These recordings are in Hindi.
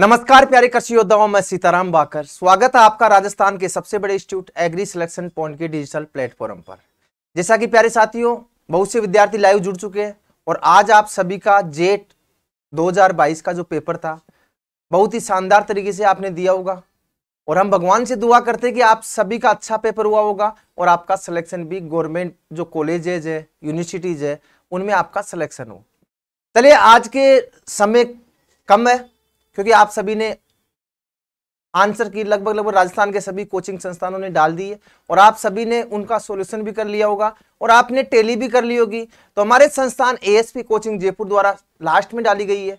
नमस्कार प्यारे कृषि योद्धाओं मैं सीताराम बाकर स्वागत है आपका राजस्थान के सबसे बड़े इंस्टीट्यूट एग्री सिलेक्शन पॉइंट के डिजिटल प्लेटफॉर्म पर जैसा कि प्यारे साथियों बहुत से विद्यार्थी लाइव जुड़ चुके हैं और आज आप सभी का जेट 2022 का जो पेपर था बहुत ही शानदार तरीके से आपने दिया होगा और हम भगवान से दुआ करते हैं कि आप सभी का अच्छा पेपर हुआ होगा और आपका सिलेक्शन भी गवर्नमेंट जो कॉलेजेज है यूनिवर्सिटीज है उनमें आपका सिलेक्शन हो चलिए आज के समय कम है क्योंकि आप सभी ने आंसर की लगभग लगभग राजस्थान के सभी कोचिंग संस्थानों ने डाल दी है और आप सभी ने उनका सॉल्यूशन भी कर लिया होगा और आपने टेली भी कर ली होगी तो हमारे संस्थान एएसपी कोचिंग जयपुर द्वारा लास्ट में डाली गई है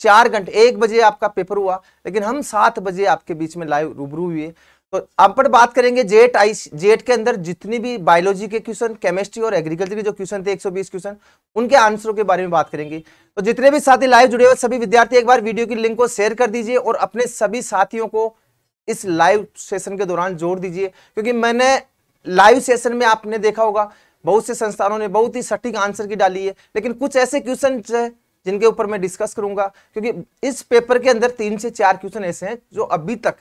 चार घंटे एक बजे आपका पेपर हुआ लेकिन हम सात बजे आपके बीच में लाइव रूबरू हुए तो अब पर बात करेंगे जेट आई जेट के अंदर जितनी भी बायोलॉजी के क्वेश्चन केमिस्ट्री और एग्रीकल्चर के जो क्वेश्चन थे 120 क्वेश्चन उनके आंसरों के बारे में बात करेंगे तो जितने भी साथी लाइव जुड़े हुए सभी विद्यार्थी एक बार वीडियो की लिंक को शेयर कर दीजिए और अपने सभी साथियों को इस लाइव सेशन के दौरान जोड़ दीजिए क्योंकि मैंने लाइव सेशन में आपने देखा होगा बहुत से संस्थानों ने बहुत ही सटीक आंसर की डाली है लेकिन कुछ ऐसे क्वेश्चन है जिनके ऊपर मैं डिस्कस करूंगा क्योंकि इस पेपर के अंदर तीन से चार क्वेश्चन ऐसे हैं जो अभी तक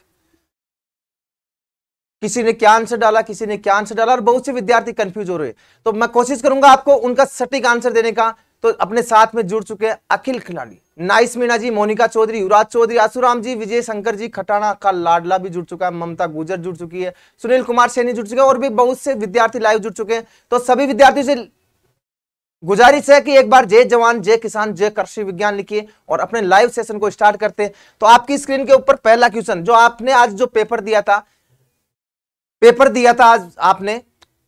किसी ने क्या आंसर डाला किसी ने क्या आंसर डाला और बहुत से विद्यार्थी कंफ्यूज हो रहे तो मैं कोशिश करूंगा आपको उनका सटीक आंसर देने का तो अपने साथ में जुड़ चुके हैं अखिल खिलाड़ी नाइस मीणा जी मोनिका चौधरी युवराज चौधरी आसुराम जी विजय शंकर जी खटाना का लाडला भी जुड़ चुका है ममता गुजर जुड़ चुकी है सुनील कुमार सैनी जुड़ चुके हैं और भी बहुत से विद्यार्थी लाइव जुड़ चुके हैं तो सभी विद्यार्थियों से गुजारिश है कि एक बार जय जवान जय किसान जय कृषि विज्ञान लिखिए और अपने लाइव सेशन को स्टार्ट करते हैं तो आपकी स्क्रीन के ऊपर पहला क्वेश्चन जो आपने आज जो पेपर दिया था पेपर दिया था आज आपने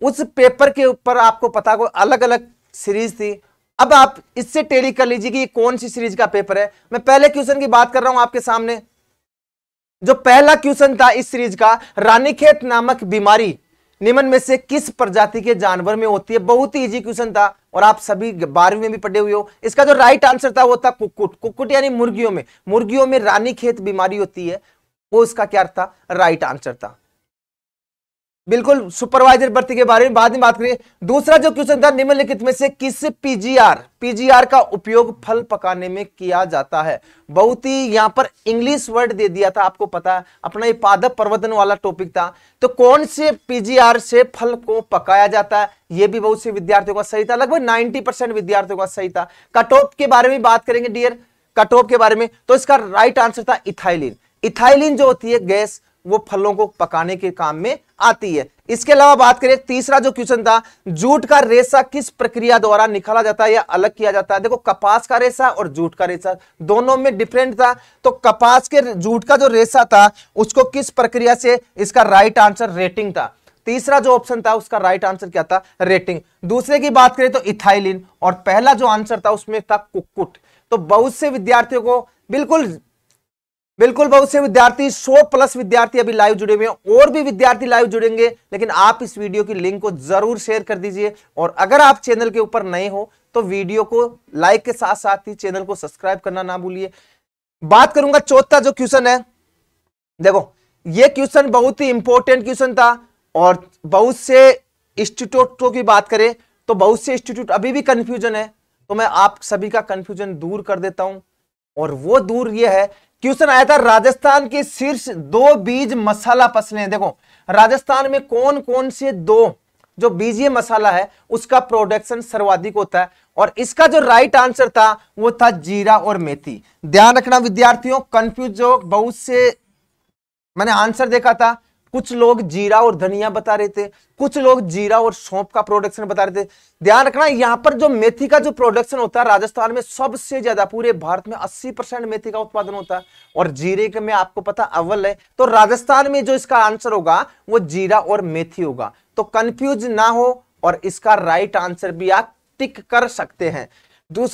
उस पेपर के ऊपर आपको पता को अलग अलग सीरीज थी अब आप इससे टेली कर लीजिए कि कौन सी सीरीज का पेपर है मैं पहले क्वेश्चन की बात कर रहा हूं आपके सामने जो पहला क्वेश्चन था इस सीरीज का रानीखेत नामक बीमारी निम्न में से किस प्रजाति के जानवर में होती है बहुत ही इजी क्वेश्चन था और आप सभी बारहवीं में भी पढ़े हुए हो इसका जो राइट आंसर था वो था कुकुट कुक्कुट यानी मुर्गियों में मुर्गियों में रानीखेत बीमारी होती है वो इसका क्या था राइट आंसर था बिल्कुल सुपरवाइजर भर्ती के बारे में बाद में बात करेंगे दूसरा जो क्वेश्चन था निम्नलिखित में से किस पीजीआर पीजीआर का उपयोग फल पकाने में किया जाता है बहुत ही यहां पर इंग्लिश वर्ड दे दिया था आपको पता है अपना ये पादप प्रवर्धन वाला टॉपिक था तो कौन से पीजीआर से फल को पकाया जाता है ये भी बहुत से विद्यार्थियों का सही था लगभग नाइनटी परसेंट विद्यार्थियों का सही था कट ऑफ के बारे में बात करेंगे डियर कट ऑफ के बारे में तो इसका राइट आंसर था इथाइलिन इथाइलिन जो होती है गैस वो फलों को पकाने के काम में आती है इसके अलावा बात करें तीसरा जो क्वेश्चन था जूट का रेशा किस प्रक्रिया द्वारा निकाला जाता है या अलग किया जाता है देखो कपास का रेशा और जूट का रेशा दोनों में डिफरेंट था तो कपास के जूट का जो रेशा था उसको किस प्रक्रिया से इसका राइट आंसर रेटिंग था तीसरा जो ऑप्शन था उसका राइट आंसर क्या था रेटिंग दूसरे की बात करें तो इथाइलिन और पहला जो आंसर था उसमें था कुक्कुट तो बहुत से विद्यार्थियों को बिल्कुल बिल्कुल बहुत से विद्यार्थी 100 प्लस विद्यार्थी अभी लाइव जुड़े हुए हैं और भी विद्यार्थी लाइव जुड़ेंगे लेकिन आप इस वीडियो की लिंक को जरूर शेयर कर दीजिए और अगर आप चैनल के ऊपर नए हो तो वीडियो को लाइक के साथ साथ ही चैनल को सब्सक्राइब करना ना भूलिए बात करूंगा चौथा जो क्वेश्चन है देखो ये क्वेश्चन बहुत ही इंपॉर्टेंट क्वेश्चन था और बहुत से इंस्टीट्यूटों की बात करें तो बहुत से इंस्टीट्यूट अभी भी कंफ्यूजन है तो मैं आप सभी का कंफ्यूजन दूर कर देता हूं और वो दूर ये है क्वेश्चन आया था राजस्थान के शीर्ष दो बीज मसाला फसलें देखो राजस्थान में कौन कौन से दो जो बीजीय मसाला है उसका प्रोडक्शन सर्वाधिक होता है और इसका जो राइट आंसर था वो था जीरा और मेथी ध्यान रखना विद्यार्थियों कंफ्यूज जो बहुत से मैंने आंसर देखा था कुछ लोग जीरा और धनिया बता रहे थे कुछ लोग जीरा और सौंप का प्रोडक्शन बता रहे थे ध्यान रखना यहाँ पर जो मेथी का जो प्रोडक्शन होता है राजस्थान में सबसे ज्यादा पूरे भारत में 80 परसेंट मेथी का उत्पादन होता है और जीरे के में आपको पता अव्वल है तो राजस्थान में जो इसका आंसर होगा वो जीरा और मेथी होगा तो कंफ्यूज ना हो और इसका राइट आंसर भी आप टिक कर सकते हैं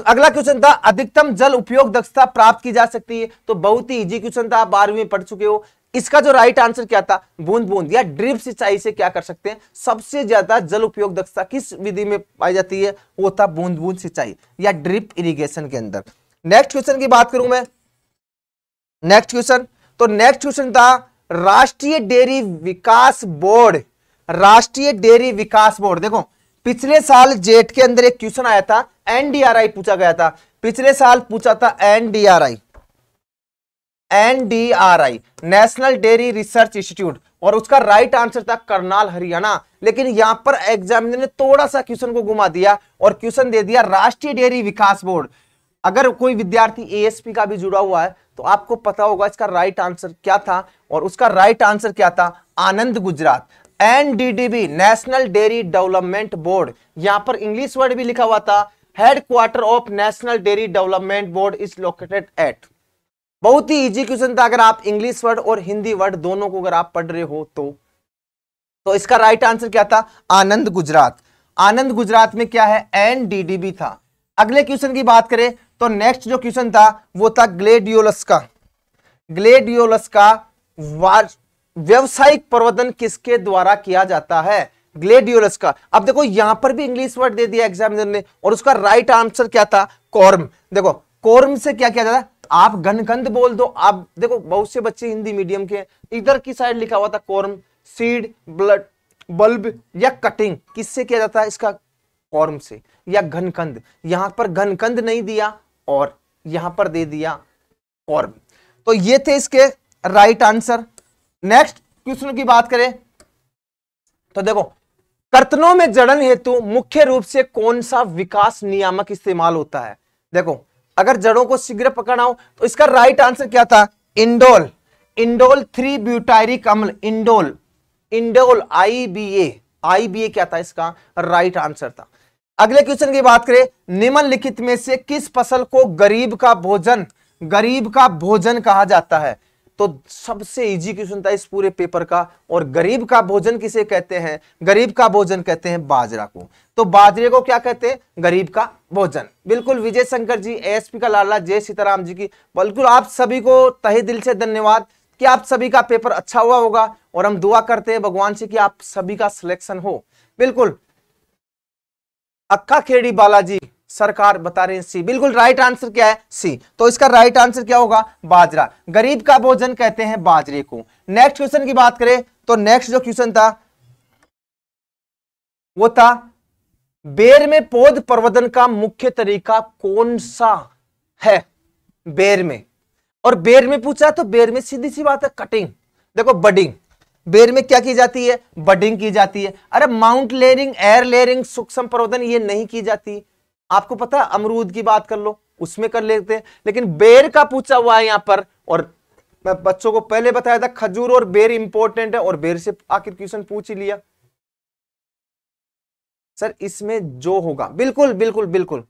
अगला क्वेश्चन था अधिकतम जल उपयोग दक्षता प्राप्त की जा सकती है तो बहुत ही इजी क्वेश्चन था बारहवीं पढ़ चुके हो इसका जो राइट आंसर क्या था बूंद बूंद या ड्रिप सिंचाई से क्या कर सकते हैं सबसे ज्यादा जल उपयोग दक्षता किस विधि में पाई जाती है वो था बूंद बूंद सिंचाई या ड्रिप इरिगेशन के अंदर नेक्स्ट क्वेश्चन की बात करूं मैं नेक्स्ट क्वेश्चन तो नेक्स्ट क्वेश्चन था राष्ट्रीय डेयरी विकास बोर्ड राष्ट्रीय डेयरी विकास बोर्ड देखो पिछले साल जेट के अंदर एक क्वेश्चन आया था एनडीआरआई पूछा गया था पिछले साल पूछा था NDRI NDRI national dairy research institute और उसका राइट आंसर था करनाल हरियाणा लेकिन यहां पर एग्जामिनर ने थोड़ा सा क्वेश्चन को घुमा दिया और क्वेश्चन दे दिया राष्ट्रीय डेयरी विकास बोर्ड अगर कोई विद्यार्थी एएसपी का भी जुड़ा हुआ है तो आपको पता होगा इसका राइट आंसर क्या था और उसका राइट आंसर क्या था Anand Gujarat NDDB national dairy development board यहां पर इंग्लिश वर्ड भी लिखा हुआ था headquarter of national dairy development board is located at बहुत ही इजी क्वेश्चन था अगर आप इंग्लिश वर्ड और हिंदी वर्ड दोनों को अगर आप पढ़ रहे हो तो तो इसका राइट आंसर क्या था आनंद गुजरात आनंद गुजरात में क्या है एन था अगले क्वेश्चन की बात करें तो नेक्स्ट जो क्वेश्चन था वो था ग्लेडियोलस का ग्लेडियोलस का व्यवसायिक प्रवर्धन किसके द्वारा किया जाता है ग्लेडियोलस का अब देखो यहां पर भी इंग्लिश वर्ड दे दिया एग्जामिनर ने और उसका राइट आंसर क्या था कॉर्म देखो कॉर्म से क्या किया जाता है आप घनकंद बोल दो आप देखो बहुत से बच्चे हिंदी मीडियम के इधर की साइड लिखा हुआ था कॉर्म सीड ब्लड बल्ब या कटिंग किससे किया जाता है इसका कॉर्म से या घनकंद यहां पर घनकंद नहीं दिया और यहां पर दे दिया कॉर्म तो ये थे इसके राइट आंसर नेक्स्ट क्वेश्चन की बात करें तो देखो कर्तनों में जड़न हेतु मुख्य रूप से कौन सा विकास नियामक इस्तेमाल होता है देखो अगर जड़ों को शीघ्र पकड़ना हो तो इसका राइट आंसर क्या था इंडोल इंडोल थ्री ब्यूटायरिक अम्ल indole indole I B A I B A क्या था इसका राइट आंसर था अगले क्वेश्चन की बात करें निम्नलिखित में से किस फसल को गरीब का भोजन गरीब का भोजन कहा जाता है तो सबसे इजी क्वेश्चन था इस पूरे पेपर का और गरीब का भोजन किसे कहते हैं गरीब का भोजन कहते हैं बाजरा को तो बाजरे को क्या कहते हैं गरीब का भोजन बिल्कुल विजय शंकर जी एसपी का लाला जय सीताराम जी की बिल्कुल आप सभी को तहे दिल से धन्यवाद कि आप सभी का पेपर अच्छा हुआ होगा और हम दुआ करते हैं भगवान से कि आप सभी का सिलेक्शन हो बिल्कुल अक्का खेड़ी बालाजी सरकार बता रहे हैं सी बिल्कुल राइट आंसर क्या है सी तो इसका राइट आंसर क्या होगा बाजरा गरीब का भोजन कहते हैं बाजरे को नेक्स्ट क्वेश्चन की बात करें तो नेक्स्ट जो क्वेश्चन था वो था बेर में पौध प्रवर्धन का मुख्य तरीका कौन सा है बेर में और बेर में पूछा तो बेर में सीधी सी बात है कटिंग देखो बडिंग बेर में क्या की जाती है बडिंग की जाती है अरे माउंट लेयरिंग एयर लेयरिंग सूक्ष्म प्रवर्धन ये नहीं की जाती आपको पता है अमरूद की बात कर लो उसमें कर लेते हैं लेकिन बेर का पूछा हुआ है यहां पर और मैं बच्चों को पहले बताया था खजूर और बेर इंपॉर्टेंट है और बेर से आखिर क्वेश्चन पूछ ही लिया सर इसमें जो होगा बिल्कुल बिल्कुल बिल्कुल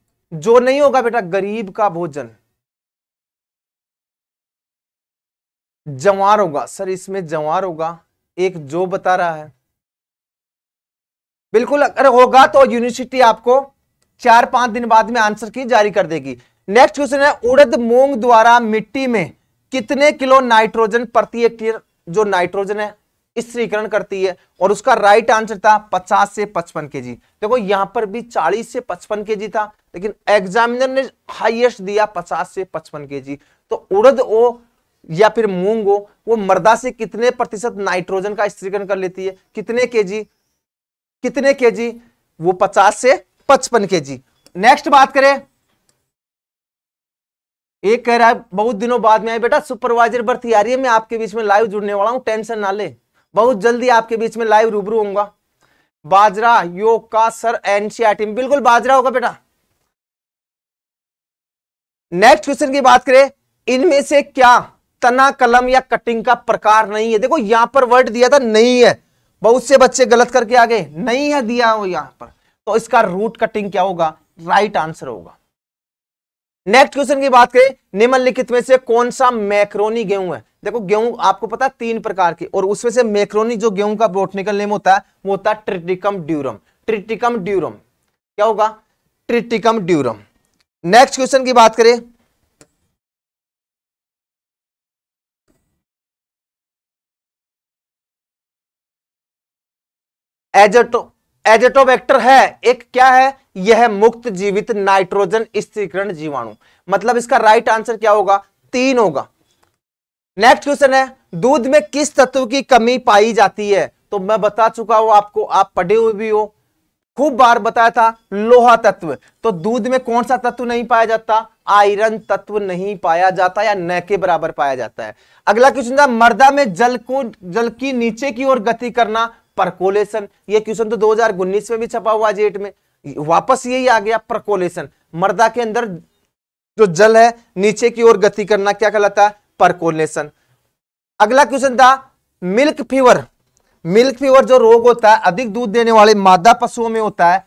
जो नहीं होगा बेटा गरीब का भोजन जवार होगा सर इसमें जवार होगा एक जो बता रहा है बिल्कुल अगर होगा तो यूनिवर्सिटी आपको चार पांच दिन बाद में आंसर की जारी कर देगी नेक्स्ट क्वेश्चन है उड़द मूंग द्वारा मिट्टी में कितने किलो नाइट्रोजन प्रति हेक्टेयर जो नाइट्रोजन है स्त्रीकरण करती है और उसका राइट आंसर था 50 से 55 के जी देखो यहां पर भी 40 से 55 के जी था लेकिन एग्जामिनर ने हाईएस्ट दिया 50 से 55 के जी तो उड़द ओ या फिर मूंग ओ वो मर्दा से कितने प्रतिशत नाइट्रोजन का स्त्रीकरण कर लेती है कितने के जी कितने के जी वो पचास से पचपन के जी नेक्स्ट बात करें एक कह रहा है बहुत दिनों बाद में आए बेटा सुपरवाइजर भर्ती आ रही है मैं आपके बीच में लाइव जुड़ने वाला हूं टेंशन ना ले बहुत जल्दी आपके बीच में लाइव रूबरू होऊंगा बाजरा योग का सर एनसीआरटी बिल्कुल बाजरा होगा बेटा नेक्स्ट क्वेश्चन की बात करें इनमें से क्या तना कलम या कटिंग का प्रकार नहीं है देखो यहां पर वर्ड दिया था नहीं है बहुत से बच्चे गलत करके आ गए नहीं है दिया हो यहां पर तो इसका रूट कटिंग क्या होगा राइट आंसर होगा नेक्स्ट क्वेश्चन की बात करें निम्नलिखित में से कौन सा मैक्रोनी गेहूं है देखो गेहूं आपको पता तीन प्रकार के और उसमें से मैक्रोनी जो गेहूं का बोटनिकल नेम होता है वो होता है ट्रिटिकम ड्यूरम ट्रिटिकम ड्यूरम क्या होगा ट्रिटिकम ड्यूरम नेक्स्ट क्वेश्चन की बात करें एजटो एजेटोबैक्टर है एक क्या है यह मुक्त जीवित नाइट्रोजन स्थिरीकरण जीवाणु मतलब इसका राइट आंसर क्या होगा तीन होगा नेक्स्ट क्वेश्चन है दूध में किस तत्व की कमी पाई जाती है तो मैं बता चुका हूं आपको आप पढ़े हुए भी हो खूब बार बताया था लोहा तत्व तो दूध में कौन सा तत्व नहीं पाया जाता आयरन तत्व नहीं पाया जाता या न के बराबर पाया जाता है अगला क्वेश्चन था मर्दा में जल को जल की नीचे की ओर गति करना प्रकोलेशन ये क्वेश्चन तो 2019 में भी छपा हुआ जेट में वापस यही आ गया प्रकोलेशन मर्दा के अंदर जो जल है नीचे की ओर गति करना क्या कहलाता है परकोलेशन अगला क्वेश्चन था मिल्क फीवर मिल्क फीवर जो रोग होता है अधिक दूध देने वाले मादा पशुओं में होता है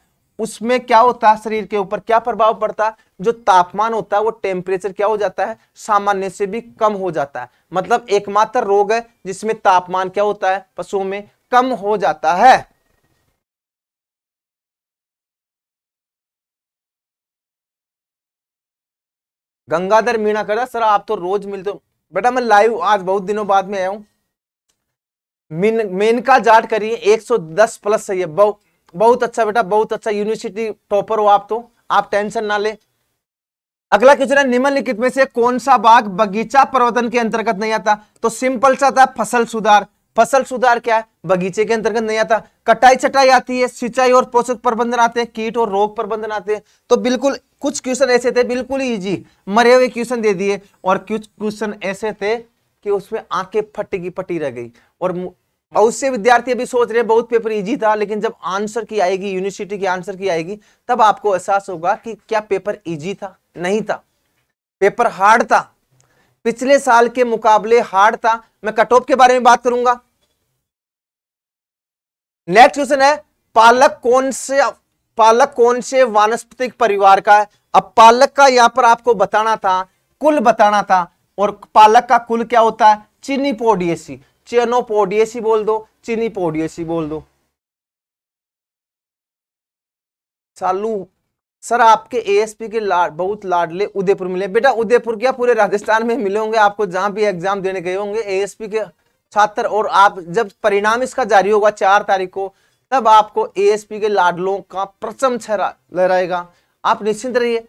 उसमें क्या होता है शरीर के ऊपर क्या प्रभाव पड़ता है जो तापमान होता है वो टेम्परेचर क्या हो जाता है सामान्य से भी कम हो जाता है मतलब एकमात्र रोग है जिसमें तापमान क्या होता है पशुओं में कम हो जाता है गंगाधर मीणा कर रहा सर आप तो रोज मिलते हो बेटा मैं लाइव आज बहुत दिनों बाद में आया मेन मेनका जाट करिए 110 प्लस सही है बहु, बहुत अच्छा बेटा बहुत अच्छा यूनिवर्सिटी टॉपर हो आप तो आप टेंशन ना ले अगला क्वेश्चन है निम्नलिखित में से कौन सा बाग बगीचा प्रवर्तन के अंतर्गत नहीं आता तो सिंपल सा था फसल सुधार फसल सुधार क्या है बगीचे के अंतर्गत नहीं आता कटाई छटाई आती है सिंचाई और पोषक प्रबंधन आते हैं कीट और रोग प्रबंधन आते हैं तो बिल्कुल कुछ क्वेश्चन ऐसे थे बिल्कुल इजी मरे हुए क्वेश्चन दे दिए और कुछ क्वेश्चन ऐसे थे कि उसमें आंखें फटी की फटी रह गई और और उससे विद्यार्थी अभी सोच रहे हैं बहुत पेपर इजी था लेकिन जब आंसर की आएगी यूनिवर्सिटी की आंसर की आएगी तब आपको एहसास होगा कि क्या पेपर इजी था नहीं था पेपर हार्ड था पिछले साल के मुकाबले हार्ड था मैं कट ऑफ के बारे में बात करूंगा नेक्स्ट क्वेश्चन है पालक कौन से पालक कौन से वानस्पतिक परिवार का है अब पालक का यहां पर आपको बताना था कुल बताना था और पालक का कुल क्या होता है चीनी पोडियसी पोडियसी बोल दो चीनी पोडियसी बोल दो चालू सर आपके एएसपी के लाड, बहुत लाडले उदयपुर मिले बेटा उदयपुर क्या पूरे राजस्थान में मिले होंगे आपको जहां भी एग्जाम देने गए होंगे एएसपी के छात्र और आप जब परिणाम इसका जारी होगा चार तारीख को तब आपको एएसपी के लाडलों का प्रचम लहराएगा आप निश्चिंत रहिए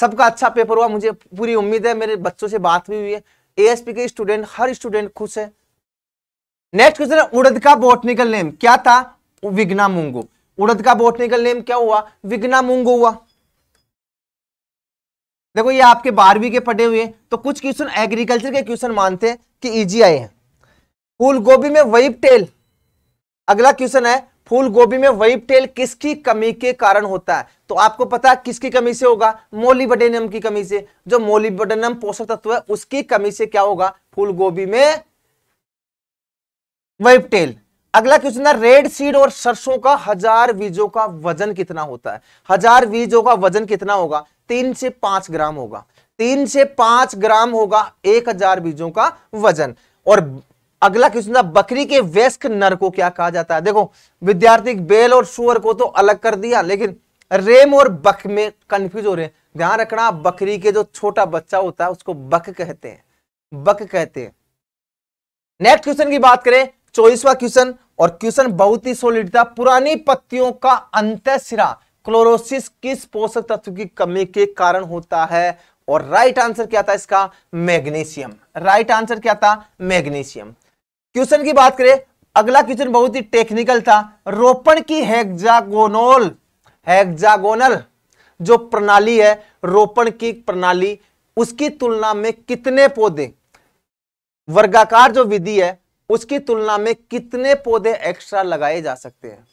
सबका अच्छा पेपर हुआ मुझे पूरी उम्मीद है मेरे बच्चों से बात भी हुई है एएसपी के स्टूडेंट हर स्टूडेंट खुश है नेक्स्ट क्वेश्चन है उड़द का बोटनिकल नेम क्या था विग्ना मुंगो उड़द का बोटनिकल नेम क्या हुआ विग्ना मुंगो हुआ देखो ये आपके बारहवीं के पढ़े हुए तो कुछ क्वेश्चन एग्रीकल्चर के क्वेश्चन मानते हैं कि इजी e आए हैं फूल गोभी में वैब टेल अगला क्वेश्चन है फूल गोभी में वैब टेल किसकी कमी के कारण होता है तो आपको पता है किसकी कमी से होगा मोलिबडेनियम की कमी से जो मोलिबडेनियम पोषक तत्व है उसकी कमी से क्या होगा फूल गोभी में वैब टेल अगला क्वेश्चन है रेड सीड और सरसों का हजार बीजों का वजन कितना होता है हजार बीजों का वजन कितना होगा तीन से पांच ग्राम होगा तीन से पांच ग्राम होगा एक हजार बीजों का वजन और अगला क्वेश्चन था बकरी के वेस्क नर को क्या कहा जाता है देखो विद्यार्थी बेल और सुअर को तो अलग कर दिया लेकिन रेम और बक में कंफ्यूज हो रहे हैं ध्यान रखना बकरी के जो छोटा बच्चा होता है उसको बक कहते हैं बक कहते हैं नेक्स्ट क्वेश्चन की बात करें चौबीसवा क्वेश्चन और क्वेश्चन बहुत ही सोलिड था पुरानी पत्तियों का अंत सिरा क्लोरोसिस किस पोषक तत्व की कमी के कारण होता है और राइट आंसर क्या था इसका मैग्नीशियम राइट आंसर क्या था मैग्नीशियम क्वेश्चन की बात करें अगला क्वेश्चन बहुत ही टेक्निकल था रोपण की हेक्जागोनोल हेक्जागोनल जो प्रणाली है रोपण की प्रणाली उसकी तुलना में कितने पौधे वर्गाकार जो विधि है उसकी तुलना में कितने पौधे एक्स्ट्रा लगाए जा सकते हैं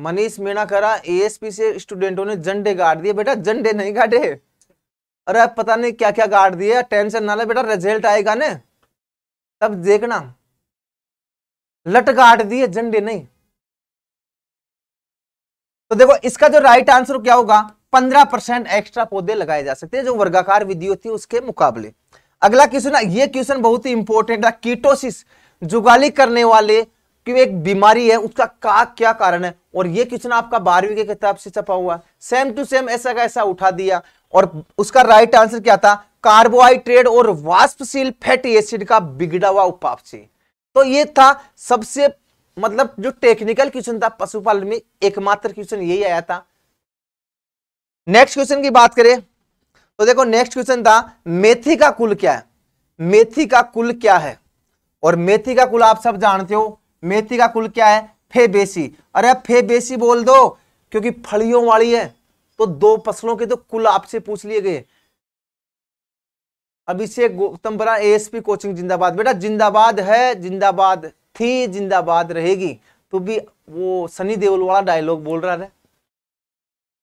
मनीष मीणा करा एएसपी से स्टूडेंटों ने झंडे गाड़ दिए बेटा झंडे नहीं गाड़े अरे पता नहीं क्या क्या गाड़ दिए टेंशन ना ले बेटा रिजल्ट आएगा ना तब देखना लट गाड़ दिए झंडे नहीं तो देखो इसका जो राइट आंसर क्या होगा पंद्रह परसेंट एक्स्ट्रा पौधे लगाए जा सकते हैं जो वर्गाकार विधि होती है उसके मुकाबले अगला क्वेश्चन ये क्वेश्चन बहुत ही इंपॉर्टेंट है कीटोसिस जुगाली करने वाले कि एक बीमारी है उसका का क्या कारण है और ये क्वेश्चन आपका बारहवीं की किताब से छपा हुआ सेम टू सेम ऐसा का ऐसा उठा दिया और उसका राइट आंसर क्या था कार्बोहाइड्रेट और वाष्पशील फैटी एसिड का बिगड़ा हुआ उपापसी तो ये था सबसे मतलब जो टेक्निकल क्वेश्चन था पशुपालन में एकमात्र क्वेश्चन यही आया था नेक्स्ट क्वेश्चन की बात करें तो देखो नेक्स्ट क्वेश्चन था मेथी का कुल क्या है मेथी का कुल क्या है और मेथी का कुल आप सब जानते हो मेथी का कुल क्या है फे बेसी अरे फे बेसी बोल दो क्योंकि फलियों वाली है तो दो फसलों के तो कुल आपसे पूछ लिए गए से गौतम बरा एएसपी कोचिंग जिंदाबाद बेटा जिंदाबाद है जिंदाबाद थी जिंदाबाद रहेगी तो भी वो सनी देवल वाला डायलॉग बोल रहा है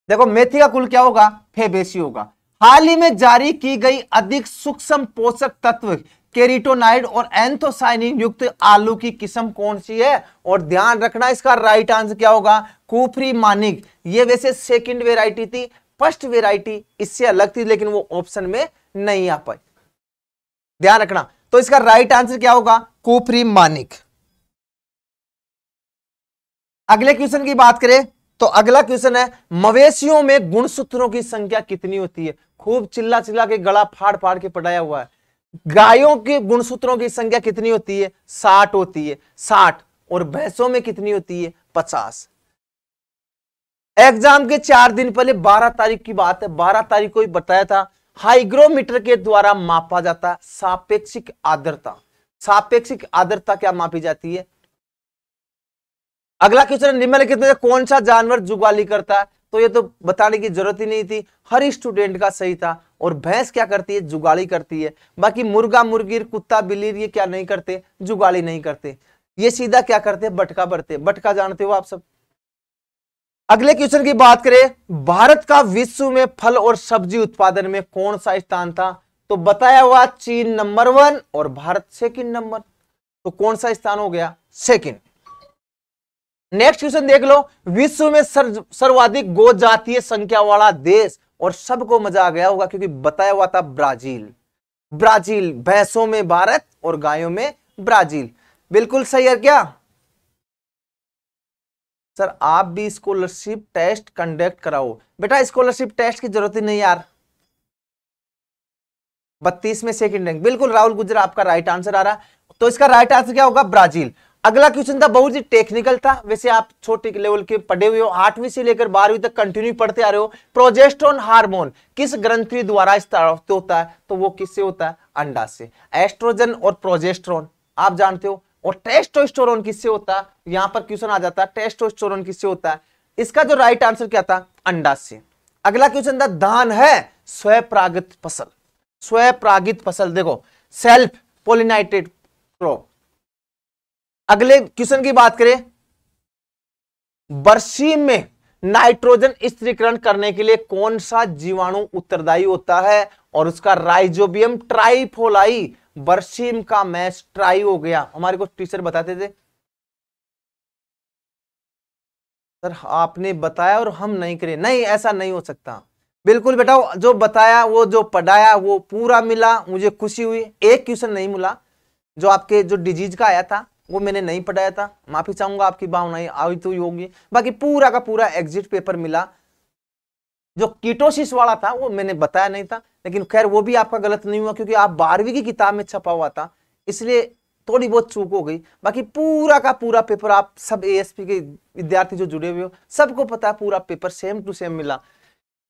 देखो मेथी का कुल क्या होगा फेबेसी होगा हाल ही में जारी की गई अधिक सूक्ष्म पोषक तत्व केरिटोनाइड और एंथोसाइनिन युक्त आलू की किस्म कौन सी है और ध्यान रखना इसका राइट आंसर क्या होगा कुफरी मानिक ये वैसे सेकंड वेराइटी थी फर्स्ट वेराइटी इससे अलग थी लेकिन वो ऑप्शन में नहीं आ पाई ध्यान रखना तो इसका राइट आंसर क्या होगा कुफरी मानिक अगले क्वेश्चन की बात करें तो अगला क्वेश्चन है मवेशियों में गुणसूत्रों की संख्या कितनी होती है खूब चिल्ला चिल्ला के गला फाड़ फाड़ के पटाया हुआ है गायों के गुणसूत्रों की संख्या कितनी होती है साठ होती है साठ और भैंसों में कितनी होती है पचास एग्जाम के चार दिन पहले बारह तारीख की बात है बारह तारीख को ही बताया था हाइग्रोमीटर के द्वारा मापा जाता है सापेक्षिक आदरता सापेक्षिक आदरता क्या मापी जाती है अगला क्वेश्चन निम्नलिखित में कौन सा जानवर जुगाली करता है तो ये तो बताने की जरूरत ही नहीं थी हर स्टूडेंट का सही था और भैंस क्या करती है जुगाड़ी करती है बाकी मुर्गा मुर्गी कुत्ता बिल्ली ये क्या नहीं करते जुगाड़ी नहीं करते ये सीधा क्या करते हैं बटका बरते बटका जानते हो आप सब अगले क्वेश्चन की बात करें भारत का विश्व में फल और सब्जी उत्पादन में कौन सा स्थान था तो बताया हुआ चीन नंबर वन और भारत सेकंड नंबर तो कौन सा स्थान हो गया सेकंड नेक्स्ट क्वेश्चन देख लो विश्व में सर्वाधिक गोजातीय संख्या वाला देश और सबको मजा आ गया होगा क्योंकि बताया हुआ था ब्राजील ब्राजील भैंसों में भारत और गायों में ब्राजील बिल्कुल सही है क्या सर आप भी स्कॉलरशिप टेस्ट कंडक्ट कराओ बेटा स्कॉलरशिप टेस्ट की जरूरत ही नहीं यार बत्तीस में सेकंड रैंक बिल्कुल राहुल गुजरा आपका राइट आंसर आ रहा है तो इसका राइट आंसर क्या होगा ब्राजील अगला क्वेश्चन था बहुत ही टेक्निकल था वैसे आप छोटे लेवल के पढ़े हुए हो आठवीं से लेकर बारहवीं तक कंटिन्यू पढ़ते आ रहे हो प्रोजेस्ट्रॉन हार्मोन किस ग्रंथि द्वारा स्थित होता है तो वो किससे होता है अंडा से एस्ट्रोजन और प्रोजेस्ट्रॉन आप जानते हो और टेस्टोस्टेरोन किससे होता है यहां पर क्वेश्चन आ जाता है टेस्टोस्टेरोन किससे होता है इसका जो राइट आंसर क्या था अंडा से अगला क्वेश्चन था धान है स्वपरागित फसल स्वपरागित फसल देखो सेल्फ पोलिनाइटेड क्रॉप अगले क्वेश्चन की बात करें बर्सी में नाइट्रोजन स्त्रीकरण करने के लिए कौन सा जीवाणु उत्तरदायी होता है और उसका राइजोबियम ट्राइफोलाई बर्सीम का मैच ट्राई हो गया हमारे को टीचर बताते थे सर आपने बताया और हम नहीं करें नहीं ऐसा नहीं हो सकता बिल्कुल बेटा जो बताया वो जो पढ़ाया वो पूरा मिला मुझे खुशी हुई एक क्वेश्चन नहीं मिला जो आपके जो डिजीज का आया था वो मैंने नहीं पढ़ाया था माफी चाहूंगा आपकी भावनाएं आई तो होगी बाकी पूरा का पूरा एग्जिट पेपर मिला जो कीटोसिस वाला था वो मैंने बताया नहीं था लेकिन खैर वो भी आपका गलत नहीं हुआ क्योंकि आप बारहवीं की किताब में छपा हुआ था इसलिए थोड़ी बहुत चूक हो गई बाकी पूरा का पूरा पेपर आप सब एएसपी के विद्यार्थी जो जुड़े हुए हो सबको पता है पूरा पेपर सेम टू सेम मिला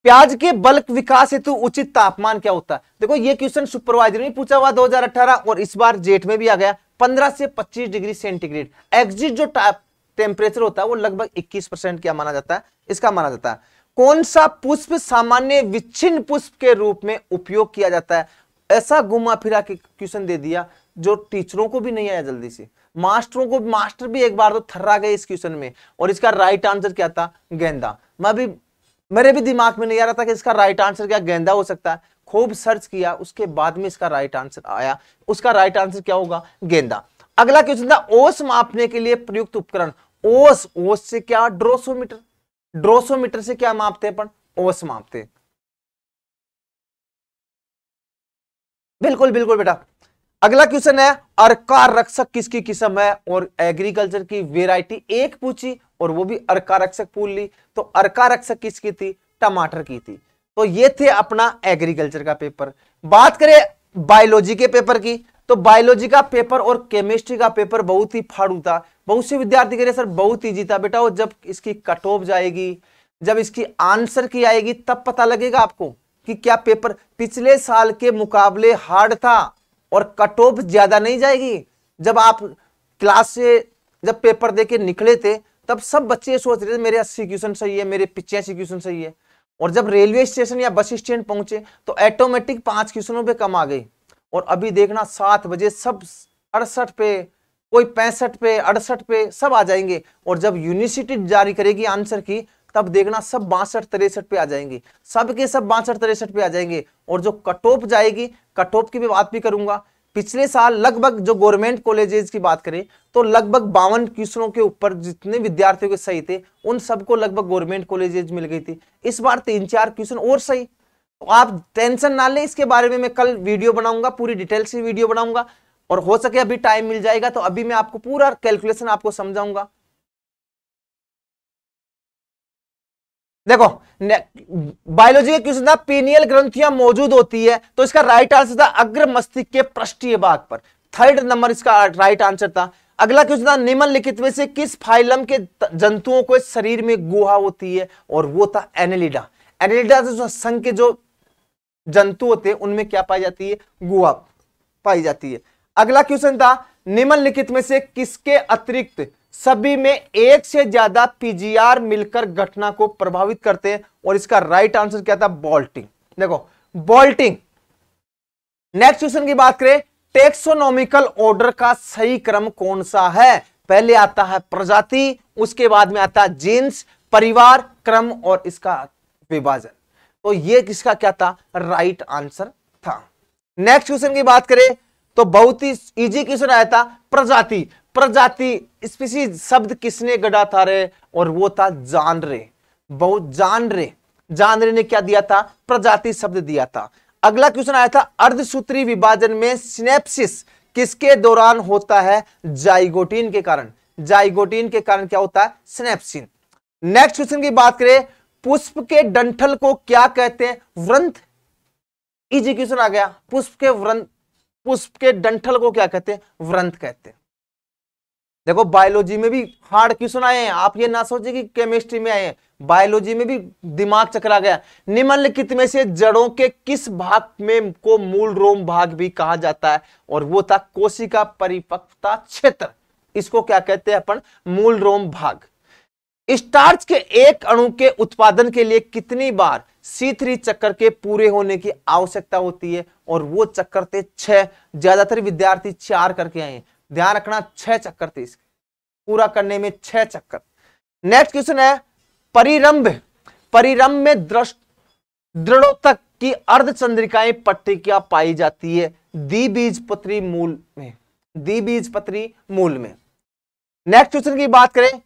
प्याज के बल्क विकास हेतु उचित तापमान क्या होता है देखो ये क्वेश्चन सुपरवाइजर में पूछा हुआ 2018 और इस बार जेट में भी आ गया 15 से 25 डिग्री सेंटीग्रेड एग्जिट जो टेम्परेचर होता है वो लगभग 21 परसेंट क्या माना जाता है इसका माना जाता है कौन सा पुष्प सामान्य विच्छिन्न पुष्प के रूप में उपयोग किया जाता है ऐसा घुमा फिरा के क्वेश्चन दे दिया जो टीचरों को भी नहीं आया जल्दी से मास्टरों को मास्टर भी एक बार तो थर्रा गए इस क्वेश्चन में और इसका राइट आंसर क्या था गेंदा मैं भी मेरे भी दिमाग में नहीं आ रहा था कि इसका राइट आंसर क्या गेंदा हो सकता है खूब सर्च किया उसके बाद में इसका राइट आंसर आया उसका राइट आंसर क्या होगा गेंदा अगला क्वेश्चन था ओस मापने के लिए प्रयुक्त उपकरण ओस ओस से क्या ड्रोसोमीटर ड्रोसोमीटर से क्या मापते अपन ओस मापते बिल्कुल बिल्कुल बेटा अगला क्वेश्चन है अर्का रक्षक किसकी किस्म है और एग्रीकल्चर की वेराइटी एक पूछी और वो भी अर्का रक्षक फूल ली तो अर्का रक्षक किसकी थी टमाटर की थी तो ये थे अपना एग्रीकल्चर का पेपर बात करें बायोलॉजी के पेपर की तो बायोलॉजी का पेपर और केमिस्ट्री का पेपर बहुत ही फाड़ू था बहुत से विद्यार्थी कह रहे सर बहुत ही जीता बेटा वो जब इसकी कट ऑफ जाएगी जब इसकी आंसर की आएगी तब पता लगेगा आपको कि क्या पेपर पिछले साल के मुकाबले हार्ड था और कट ऑफ ज्यादा नहीं जाएगी जब आप क्लास से जब पेपर देके निकले थे तब सब बच्चे ये सोच रहे थे मेरे अस्सी क्वेश्चन सही है मेरे पिचासी क्वेश्चन सही है और जब रेलवे स्टेशन या बस स्टैंड पहुंचे तो ऑटोमेटिक पांच क्वेश्चनों पे कम आ गई और अभी देखना सात बजे सब अड़सठ पे कोई पैंसठ पे अड़सठ पे सब आ जाएंगे और जब यूनिवर्सिटी जारी करेगी आंसर की तब देखना सब बासठ तिरसठ पे आ जाएंगे सबके सब बासठ तिरसठ पे आ जाएंगे और जो कट ऑफ जाएगी कट ऑफ की भी बात भी करूंगा पिछले साल लगभग जो गवर्नमेंट कॉलेजेस की बात करें तो लगभग बावन क्वेश्चनों के ऊपर जितने विद्यार्थियों के सही थे उन सबको लगभग गवर्नमेंट कॉलेजेज मिल गई थी इस बार तीन चार क्वेश्चन और सही तो आप टेंशन ना लें इसके बारे में मैं कल वीडियो बनाऊंगा पूरी डिटेल से वीडियो बनाऊंगा और हो सके अभी टाइम मिल जाएगा तो अभी मैं आपको पूरा कैलकुलेशन आपको समझाऊंगा देखो बायोलॉजी का क्वेश्चन था पीनियल ग्रंथियां मौजूद होती है तो इसका राइट आंसर था अग्र मस्तिष्क के पृष्ठीय भाग पर थर्ड नंबर इसका राइट आंसर था अगला क्वेश्चन था निम्नलिखित में से किस फाइलम के जंतुओं को शरीर में गुहा होती है और वो था एनेलिडा एनेलिडा से संघ के जो जंतु होते हैं उनमें क्या पाई जाती है गुहा पाई जाती है अगला क्वेश्चन था निम्नलिखित में से किसके अतिरिक्त सभी में एक से ज्यादा पीजीआर मिलकर घटना को प्रभावित करते हैं और इसका राइट आंसर क्या था बॉल्टिंग देखो बॉल्टिंग नेक्स्ट क्वेश्चन की बात करें टेक्सोनॉमिकल ऑर्डर का सही क्रम कौन सा है पहले आता है प्रजाति उसके बाद में आता है जींस परिवार क्रम और इसका विभाजन तो ये किसका क्या था राइट आंसर था नेक्स्ट क्वेश्चन की बात करें तो बहुत ही इजी क्वेश्चन आया था प्रजाति प्रजाति स्पीसी शब्द किसने गढ़ा था रे और वो था जानरे बहुत जानरे जानरे ने क्या दिया था प्रजाति शब्द दिया था अगला क्वेश्चन आया था अर्धसूत्री विभाजन में सिनेप्सिस किसके दौरान होता है जाइगोटीन के कारण जाइगोटीन के कारण क्या होता है स्नेप्सिन नेक्स्ट क्वेश्चन की बात करें पुष्प के डंठल को क्या कहते हैं व्रंथ इजी क्वेश्चन आ गया पुष्प के व्रंथ पुष्प के डंठल को क्या कहते हैं व्रंथ कहते हैं देखो बायोलॉजी में भी हार्ड क्वेश्चन आए हैं आप ये ना सोचे कि केमिस्ट्री में आए हैं बायोलॉजी में भी दिमाग चकरा गया निम्नलिखित में से जड़ों के किस भाग में को मूल रोम भाग भी कहा जाता है और वो था कोशिका परिपक्वता क्षेत्र इसको क्या कहते हैं अपन मूल रोम भाग स्टार्च के एक अणु के उत्पादन के लिए कितनी बार सीथरी चक्कर के पूरे होने की आवश्यकता होती है और वो चक्कर थे छह ज्यादातर विद्यार्थी चार करके आए हैं ध्यान रखना छह चक्कर थे इसके पूरा करने में छह चक्कर नेक्स्ट क्वेश्चन है परिरंभ परिरंभ में दृष्ट दृढ़ों तक की अर्धचंद्रिकाएं पट्टिका पाई जाती है द्विबीजपत्री मूल में द्विबीजपत्री मूल में नेक्स्ट क्वेश्चन की बात करें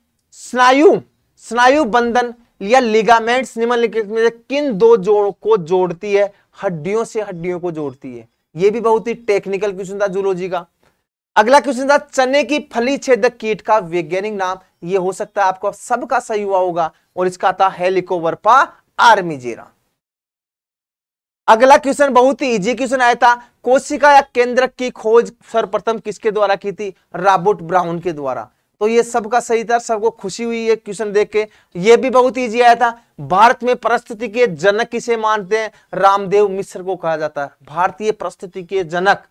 स्नायु स्नायु बंधन या लिगामेंट्स निम्नलिखित में किन दो जोड़ों को जोड़ती है हड्डियों से हड्डियों को जोड़ती है यह भी बहुत ही टेक्निकल क्वेश्चन था जूलॉजी का अगला क्वेश्चन था चने की फली छेदक कीट का वैज्ञानिक नाम ये हो सकता है आपको सबका सही हुआ होगा और इसका था हेलिकोवरपा आर्मीजेरा अगला क्वेश्चन बहुत ही इजी क्वेश्चन आया था कोशिका या केंद्रक की खोज सर्वप्रथम किसके द्वारा की थी रॉबर्ट ब्राउन के द्वारा तो ये सबका सही था सबको खुशी हुई है क्वेश्चन देख के ये भी बहुत इजी आया था भारत में परिस्थिति के जनक किसे मानते हैं रामदेव मिश्र को कहा जाता है भारतीय परिस्थिति के जनक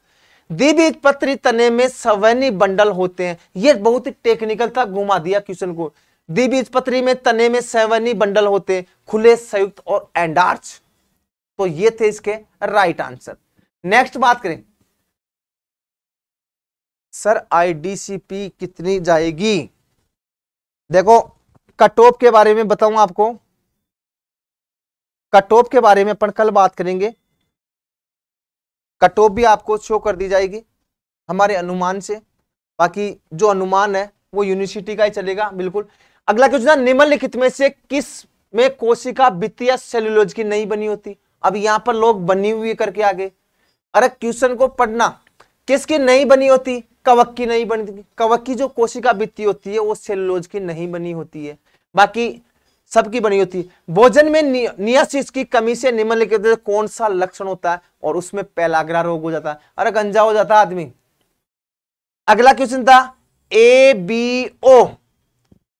द्विबीज पत्री तने में सवैनी बंडल होते हैं यह बहुत ही टेक्निकल था घुमा दिया क्वेश्चन को द्विबीज पत्री में तने में सवैनी बंडल होते हैं खुले संयुक्त और एंडार्च तो ये थे इसके राइट आंसर नेक्स्ट बात करें सर आईडीसीपी कितनी जाएगी देखो कटोप के बारे में बताऊं आपको कटोप के बारे में अपन कल बात करेंगे कट ऑफ भी आपको शो कर दी जाएगी हमारे अनुमान से बाकी जो अनुमान है वो यूनिवर्सिटी का ही चलेगा बिल्कुल अगला क्वेश्चन निम्नलिखित में से किस में कोशिका वित्तीय सेल्यूलोज की नहीं बनी होती अब यहां पर लोग बनी हुई करके आगे अरे क्वेश्चन को पढ़ना किसकी नहीं बनी होती कवक की नहीं बनी कवक की जो कोशिका वित्ती होती है वो सेल्यूलोज की नहीं बनी होती है बाकी सबकी बनी होती है भोजन में नियासिस की कमी से निम्नलिखित कौन सा लक्षण होता है और उसमें पैलाग्रा रोग हो जाता अरे गंजा हो जाता आदमी अगला क्वेश्चन था ए बी ओ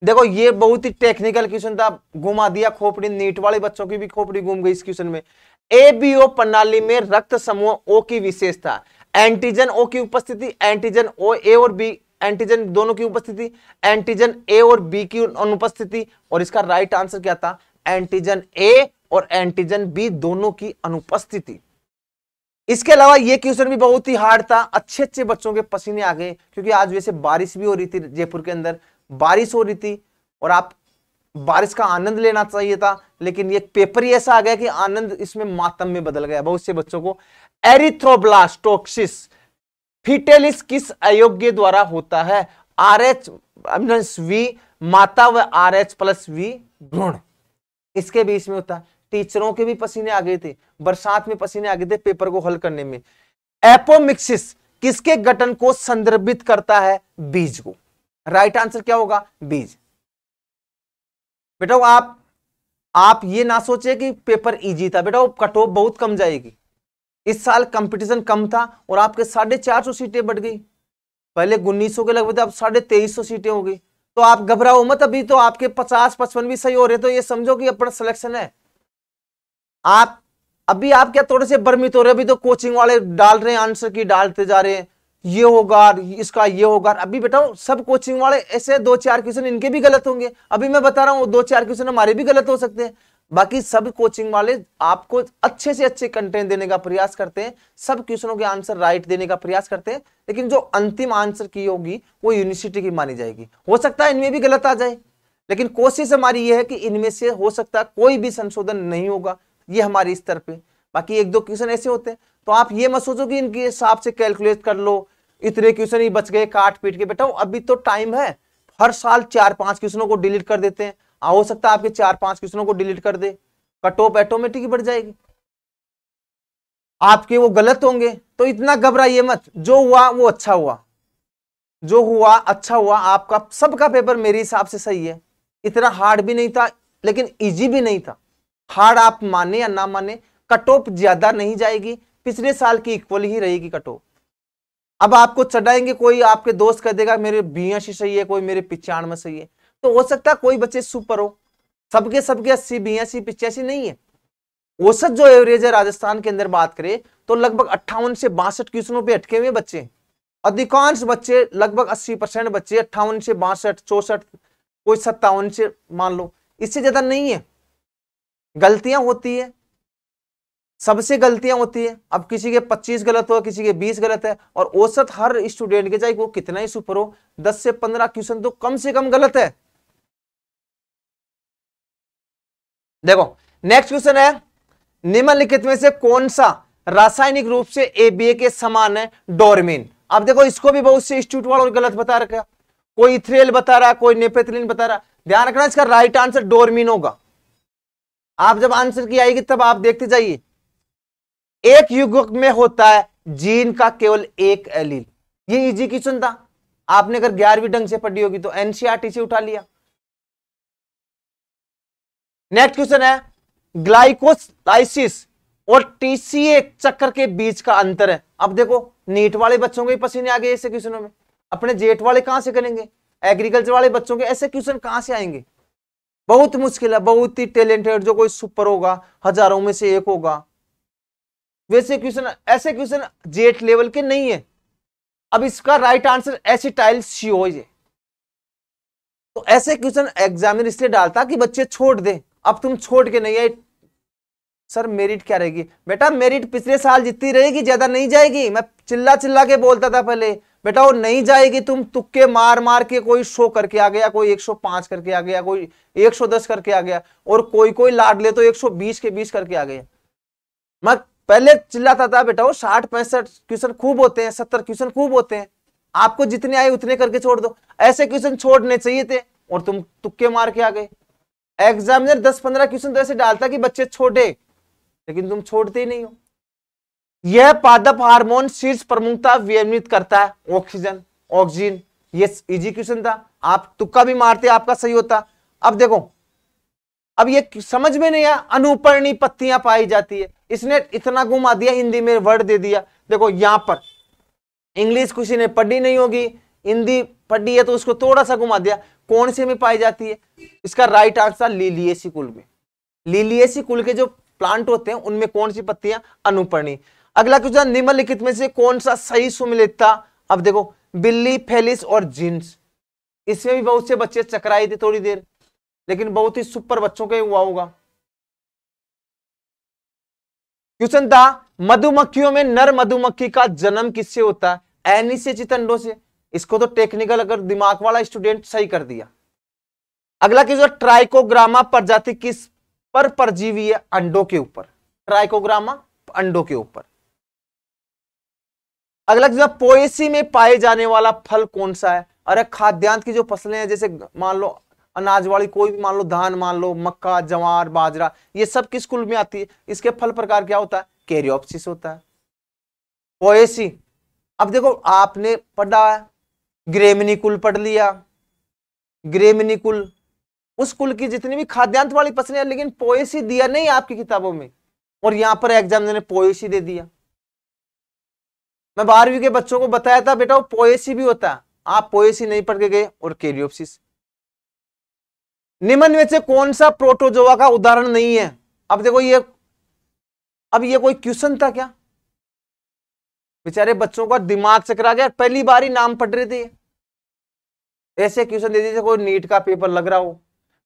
देखो ये बहुत ही टेक्निकल क्वेश्चन था घुमा दिया खोपड़ी नीट वाले बच्चों की भी खोपड़ी घूम गई इस क्वेश्चन में ए बी ओ प्रणाली में रक्त समूह ओ की विशेषता एंटीजन ओ की उपस्थिति एंटीजन ओ ए और बी एंटीजन दोनों की उपस्थिति एंटीजन ए और बी की अनुपस्थिति और इसका राइट आंसर क्या था एंटीजन ए और एंटीजन बी दोनों की अनुपस्थिति इसके अलावा ये क्वेश्चन भी बहुत ही हार्ड था अच्छे अच्छे बच्चों के पसीने आ गए क्योंकि आज वैसे बारिश भी हो रही थी जयपुर के अंदर बारिश हो रही थी और आप बारिश का आनंद लेना चाहिए था लेकिन ये पेपर ही ऐसा आ गया कि आनंद इसमें मातम में बदल गया बहुत से बच्चों को एरिथ्रोब्लास्टोक्सिस फिटेलिस किस अयोग्य द्वारा होता है आर एच वी माता व आर एच प्लस वी भ्रूण इसके बीच में होता है टीचरों के भी पसीने आ गए थे बरसात में पसीने आ गए थे पेपर को हल करने में एपोमिक्सिस किसके गठन को संदर्भित करता है बीज को राइट आंसर क्या होगा बीज बेटा आप आप ये ना सोचे कि पेपर इजी था बेटा कट ऑफ बहुत कम जाएगी इस साल कंपटीशन कम था और आपके साढ़े चार सौ सीटें बढ़ गई पहले उन्नीस सौ के लगभग थे अब साढ़े तेईस सौ सीटें हो गई तो आप घबराओ मत अभी तो आपके पचास पचपन भी सही हो रहे तो ये समझो कि अपना सिलेक्शन है आप अभी आप क्या थोड़े से भ्रमित हो रहे अभी तो कोचिंग वाले डाल रहे हैं आंसर की डालते जा रहे हैं ये होगा इसका ये होगा अभी बेटा सब कोचिंग वाले ऐसे दो चार क्वेश्चन इनके भी गलत होंगे अभी मैं बता रहा हूँ दो चार क्वेश्चन हमारे भी गलत हो सकते हैं बाकी सब कोचिंग वाले आपको अच्छे से अच्छे कंटेंट देने का प्रयास करते हैं सब क्वेश्चनों के आंसर राइट देने का प्रयास करते हैं लेकिन जो अंतिम आंसर की होगी वो यूनिवर्सिटी की मानी जाएगी हो सकता है इनमें भी गलत आ जाए लेकिन कोशिश हमारी यह है कि इनमें से हो सकता है कोई भी संशोधन नहीं होगा ये हमारी इस तरफ है बाकी एक दो क्वेश्चन ऐसे होते हैं तो आप ये मत सोचो कि इनके हिसाब से कैलकुलेट कर लो इतने क्वेश्चन ही बच गए काट पीट के बेटा अभी तो टाइम है हर साल चार पांच क्वेश्चनों को डिलीट कर देते हैं हाँ, हो सकता है आपके चार पांच क्वेश्चनों को डिलीट कर दे कट ऑफ ऑटोमेटिक बढ़ जाएगी आपके वो गलत होंगे तो इतना घबराइए मत जो हुआ वो अच्छा हुआ जो हुआ अच्छा हुआ आपका सबका पेपर मेरे हिसाब से सही है इतना हार्ड भी नहीं था लेकिन इजी भी नहीं था हार्ड आप माने या ना माने कट ऑफ ज्यादा नहीं जाएगी पिछले साल की इक्वल ही रहेगी कट ऑफ अब आपको चढ़ाएंगे कोई आपके दोस्त कह देगा मेरे बयासी सही है कोई मेरे पिचानवे सही है तो हो सकता है कोई बच्चे सुपर हो सबके सबके अस्सी बियासी पिचासी नहीं है औसत जो एवरेज है राजस्थान के अंदर बात करें तो लगभग अट्ठावन से बासठ क्वेश्चनों पे अटके हुए बच्चे अधिकांश बच्चे लगभग अस्सी परसेंट बच्चे अट्ठावन से बासठ चौसठ कोई सत्तावन से मान लो इससे ज्यादा नहीं है गलतियां होती है सबसे गलतियां होती है अब किसी के 25 गलत हो किसी के 20 गलत है और औसत हर स्टूडेंट के चाहे वो कितना ही सुपर हो 10 से 15 क्वेश्चन तो कम से कम गलत है देखो नेक्स्ट क्वेश्चन है निम्नलिखित में से कौन सा रासायनिक रूप से एबीए के समान है डोरमिन अब देखो इसको भी बहुत से इंस्टीट्यूट वालों गलत बता रखा कोई इथ्रेल बता रहा कोई नेपेथलिन बता रहा ध्यान रखना इसका राइट आंसर डोरमिन होगा आप जब आंसर की आएगी तब आप देखते जाइए एक युगक में होता है जीन का केवल एक एलील ये इजी e क्वेश्चन था आपने अगर ग्यारहवीं ढंग से पढ़ी होगी तो एनसीआरटी e से उठा लिया नेक्स्ट क्वेश्चन है ग्लाइकोलाइसिस और टीसीए चक्कर के बीच का अंतर है अब देखो नीट वाले बच्चों के पसीने आ गए ऐसे क्वेश्चनों में अपने जेट वाले कहां से करेंगे एग्रीकल्चर वाले बच्चों के ऐसे क्वेश्चन कहां से आएंगे बहुत मुश्किल है बहुत ही टैलेंटेड जो कोई सुपर होगा हजारों में से एक होगा वैसे क्वेश्चन ऐसे क्वेश्चन जेट लेवल के नहीं है अब इसका राइट आंसर एसिटाइल सीओज है तो ऐसे क्वेश्चन एग्जामिन इसलिए डालता कि बच्चे छोड़ दे अब तुम छोड़ के नहीं आए सर मेरिट क्या रहेगी बेटा मेरिट पिछले साल जितनी रहेगी ज्यादा नहीं जाएगी मैं चिल्ला चिल्ला के बोलता था पहले बेटा वो नहीं जाएगी तुम तुक्के मार मार के कोई सो करके आ गया कोई 105 करके आ गया कोई 110 करके आ गया और कोई कोई लाड ले तो 120 के बीस करके आ गया मैं पहले चिल्लाता था बेटा वो साठ पैंसठ क्वेश्चन खूब होते हैं सत्तर क्वेश्चन खूब होते हैं आपको जितने आए उतने करके छोड़ दो ऐसे क्वेश्चन छोड़ने चाहिए थे और तुम तुक्के मार के आ गए एग्जामिनर दस पंद्रह क्वेश्चन तो ऐसे डालता कि बच्चे छोड़े लेकिन तुम छोड़ते ही नहीं हो यह पादप हार्मोन शीर्ष प्रमुखता विनियमित करता है ऑक्सीजन ऑक्सीजन ये इजी क्वेश्चन था आप तुक्का भी मारते आपका सही होता अब देखो अब ये समझ में नहीं आया अनुपर्णी पत्तियां पाई जाती है इसने इतना घुमा दिया हिंदी में वर्ड दे दिया देखो यहां पर इंग्लिश किसी ने पढ़ी नहीं होगी हिंदी पढ़ी है तो उसको थोड़ा सा घुमा दिया कौन से में पाई जाती है इसका राइट आंसर लीलिएसी कुल में लीलिएसी कुल के जो प्लांट होते हैं उनमें कौन सी पत्तियां अनुपर्णी अगला क्वेश्चन निम्नलिखित में से कौन सा सही सुमिलितता अब देखो बिल्ली फेलिस और जींस इसमें भी बहुत से बच्चे चकराए थे थोड़ी देर लेकिन बहुत ही सुपर बच्चों के हुआ होगा क्वेश्चन था मधुमक्खियों में नर मधुमक्खी का जन्म किससे होता है एनी से चितंडो से इसको तो टेक्निकल अगर दिमाग वाला स्टूडेंट सही कर दिया अगला क्वेश्चन ट्राइकोग्रामा प्रजाति किस पर परजीवी है अंडों के ऊपर ट्राइकोग्रामा अंडों के ऊपर अगला जो पोएसी में पाए जाने वाला फल कौन सा है अरे खाद्यान्न की जो फसलें हैं जैसे मान लो अनाज वाली कोई भी मान लो धान मान लो मक्का जवार बाजरा ये सब किस कुल में आती है इसके फल प्रकार क्या होता है कैरियोप्सिस होता है पोएसी अब देखो आपने पढ़ा ग्रेमिनी कुल पढ़ लिया ग्रेमिनी कुल उस कुल की जितनी भी खाद्यान्त वाली फसलें लेकिन पोएसी दिया नहीं आपकी किताबों में और यहां पर एग्जाम ने पोएसी दे दिया मैं बारहवीं के बच्चों को बताया था बेटा वो पोएसी भी होता है आप पोएसी नहीं पढ़ के गए और केरियोपसिस निम्न में से कौन सा प्रोटोजोआ का उदाहरण नहीं है अब देखो ये अब ये कोई क्वेश्चन था क्या बेचारे बच्चों का दिमाग चकरा गया पहली बार ही नाम पढ़ रहे थे ऐसे क्वेश्चन दे दीजिए कोई नीट का पेपर लग रहा हो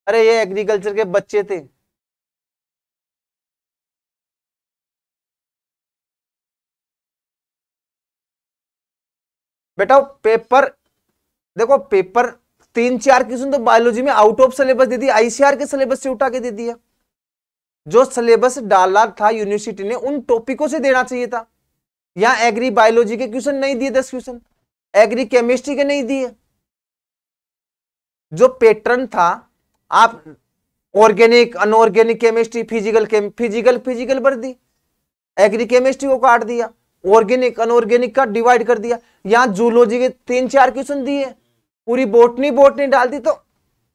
अरे ये एग्रीकल्चर के बच्चे थे बेटा पेपर देखो पेपर तीन चार क्वेश्चन तो बायोलॉजी में आउट ऑफ सिलेबस दे दिया आईसीआर के सिलेबस से उठा के दे दिया जो सिलेबस डाला था यूनिवर्सिटी ने उन टॉपिकों से देना चाहिए था यहाँ एग्री बायोलॉजी के क्वेश्चन नहीं दिए दस क्वेश्चन एग्री केमिस्ट्री के नहीं दिए जो पैटर्न था आप organic inorganic chemistry physical physical physical पर दी एग्री केमिस्ट्री को काट दिया ऑर्गेनिक अनऑर्गेनिक का डिवाइड कर दिया यहां जूलॉजी के तीन चार क्वेश्चन दिए पूरी बोटनी बोटनी डाल दी तो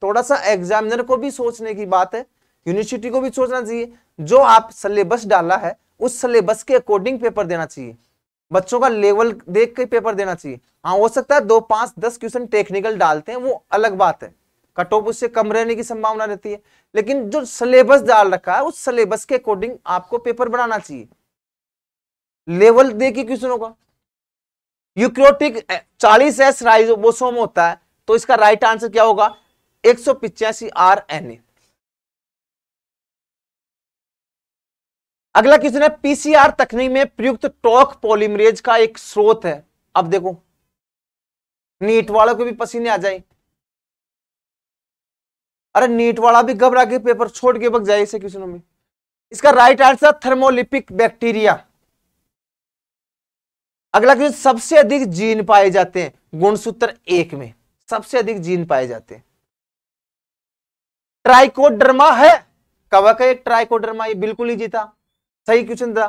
थोड़ा सा एग्जामिनर को भी सोचने की बात है यूनिवर्सिटी को भी सोचना चाहिए जो आप सिलेबस डाला है उस सिलेबस के अकॉर्डिंग पेपर देना चाहिए बच्चों का लेवल देख के पेपर देना चाहिए हाँ हो सकता है दो पांच दस क्वेश्चन टेक्निकल डालते हैं वो अलग बात है कट ऑफ उससे कम रहने की संभावना रहती है लेकिन जो सिलेबस डाल रखा है उस सिलेबस के अकॉर्डिंग आपको पेपर बनाना चाहिए लेवल देखिए क्वेश्चनों का यूक्रोटिक 40 एस राइबोसोम होता है तो इसका राइट आंसर क्या होगा एक सौ पिचासी आर एन ए अगला क्वेश्चन है पीसीआर तकनीक में प्रयुक्त टॉक पॉलीमरेज का एक स्रोत है अब देखो नीट वालों के भी पसीने आ जाए अरे नीट वाला भी घबरा के पेपर छोड़ के बग जाए इसे क्वेश्चनों में इसका राइट आंसर थर्मोलिपिक बैक्टीरिया अगला क्वेश्चन सबसे अधिक जीन पाए जाते हैं गुणसूत्र एक में सबसे अधिक जीन पाए जाते हैं ट्राइकोड्रमा है कवक है ट्राइकोड्रमा ये बिल्कुल ही जीता सही क्वेश्चन था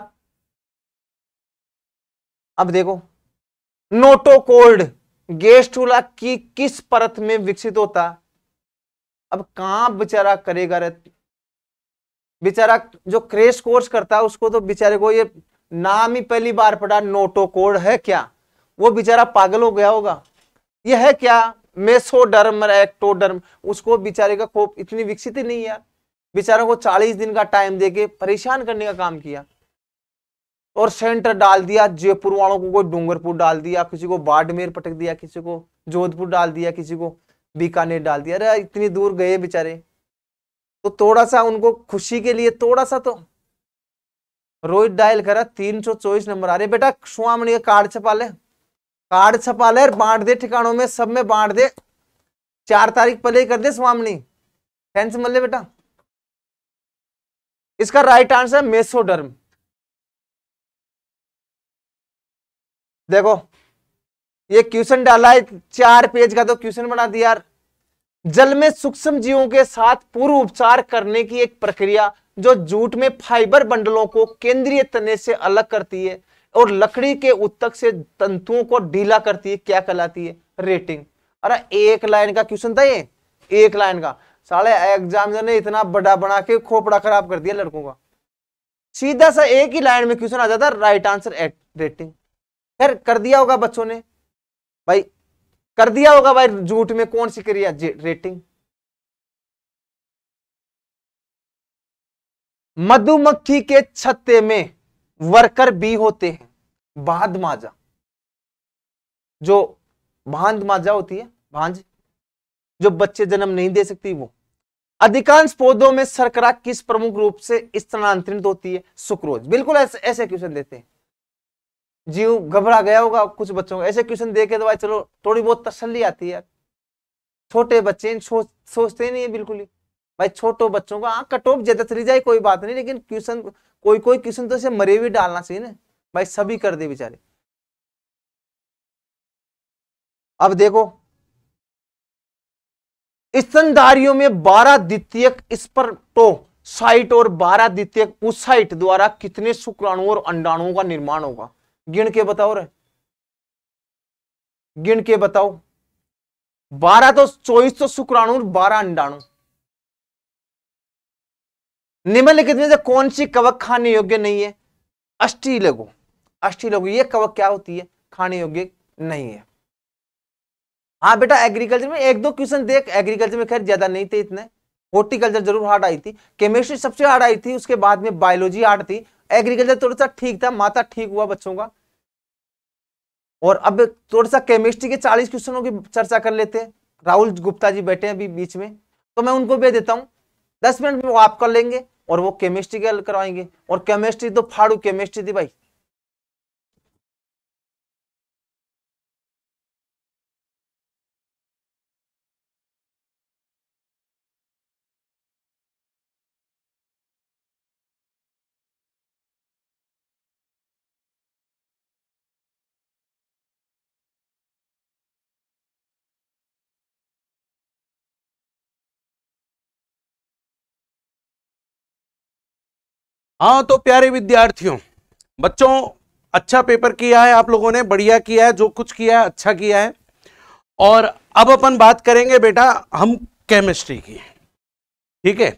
अब देखो नोटोकोल्ड गेस्टूला की किस परत में विकसित होता अब कहां बेचारा करेगा बेचारा जो क्रेश कोर्स करता है उसको तो बेचारे को ये नाम ही पहली बार पढ़ा नोटो कोड है क्या वो बेचारा पागल हो गया होगा यह है क्या मेसोडर्म एक्टोडर्म उसको बेचारे का कोप इतनी विकसित ही नहीं है बेचारों को चालीस दिन का टाइम देके परेशान करने का काम किया और सेंटर डाल दिया जयपुर वालों को कोई डूंगरपुर डाल दिया किसी को बाड़मेर पटक दिया किसी को जोधपुर डाल दिया किसी को बीकानेर डाल दिया अरे इतनी दूर गए बेचारे तो थोड़ा सा उनको खुशी के लिए थोड़ा सा तो रोहित डायल करा तीन सौ चौबीस नंबर आ रहे बेटा सुहामणी का कार्ड छपा ले कार्ड छपा ले बांट दे ठिकानों में सब में बांट दे चार तारीख पहले ही कर दे स्वामी फैंस मल ले बेटा इसका राइट आंसर है मेसोडर्म देखो ये क्वेश्चन डाला है चार पेज का तो क्वेश्चन बना दिया यार जल में सूक्ष्म जीवों के साथ पूर्व उपचार करने की एक प्रक्रिया जो जूट में फाइबर बंडलों को केंद्रीय तने से अलग करती है और लकड़ी के उत्तक से तंतुओं को ढीला करती है क्या कहलाती है रेटिंग अरे एक लाइन का क्वेश्चन था ये एक लाइन का साले एग्जामिनर ने इतना बड़ा बना के खोपड़ा खराब कर दिया लड़कों का सीधा सा एक ही लाइन में क्वेश्चन आ जाता राइट आंसर एट रेटिंग खैर कर दिया होगा बच्चों ने भाई कर दिया होगा भाई जूट में कौन सी क्रिया रेटिंग मधुमक्खी के छत्ते में वर्कर बी होते हैं बांध माजा जो बांध माजा होती है भांज जो बच्चे जन्म नहीं दे सकती वो अधिकांश पौधों में शर्करा किस प्रमुख रूप से स्थानांतरित होती है सुक्रोज बिल्कुल ऐसे ऐसे क्वेश्चन देते हैं जीव घबरा गया होगा कुछ बच्चों को ऐसे क्वेश्चन दे के तो भाई चलो थोड़ी बहुत तसल्ली आती है छोटे बच्चे सोच सोचते नहीं है बिल्कुल ही भाई छोटो बच्चों का हाँ कट ऑफ ज्यादा चली जाए कोई बात नहीं लेकिन क्वेश्चन कोई कोई क्वेश्चन तो इसे मरे भी डालना चाहिए ना भाई सभी कर दे बेचारे अब देखो स्तनधारियों में बारह द्वितीय स्पर्टो तो साइट और बारह द्वितीय उस साइट द्वारा कितने शुक्राणुओं और अंडाणुओं का निर्माण होगा गिन के बताओ रे गिन के बताओ बारह तो चौबीस तो शुक्राणु और बारह अंडाणु निम्नलिखित में से कौन सी कवक खाने योग्य नहीं है अष्टी अष्टी लघु ये कवक क्या होती है खाने योग्य नहीं है हाँ बेटा एग्रीकल्चर में एक दो क्वेश्चन देख एग्रीकल्चर में खैर ज्यादा नहीं थे इतने हॉर्टिकल्चर जरूर हार्ड आई थी केमिस्ट्री सबसे हार्ड आई थी उसके बाद में बायोलॉजी हार्ड थी एग्रीकल्चर थोड़ा सा ठीक था माता ठीक हुआ बच्चों का और अब थोड़ा सा केमिस्ट्री के चालीस क्वेश्चनों की चर्चा कर लेते हैं राहुल गुप्ता जी बैठे हैं अभी बीच में तो मैं उनको भेज देता हूँ दस मिनट में वो आप कर लेंगे और वो केमिस्ट्री के करवाएंगे और केमिस्ट्री तो फाड़ू केमिस्ट्री थी भाई हाँ तो प्यारे विद्यार्थियों बच्चों अच्छा पेपर किया है आप लोगों ने बढ़िया किया है जो कुछ किया है अच्छा किया है और अब अपन बात करेंगे बेटा हम केमिस्ट्री की ठीक है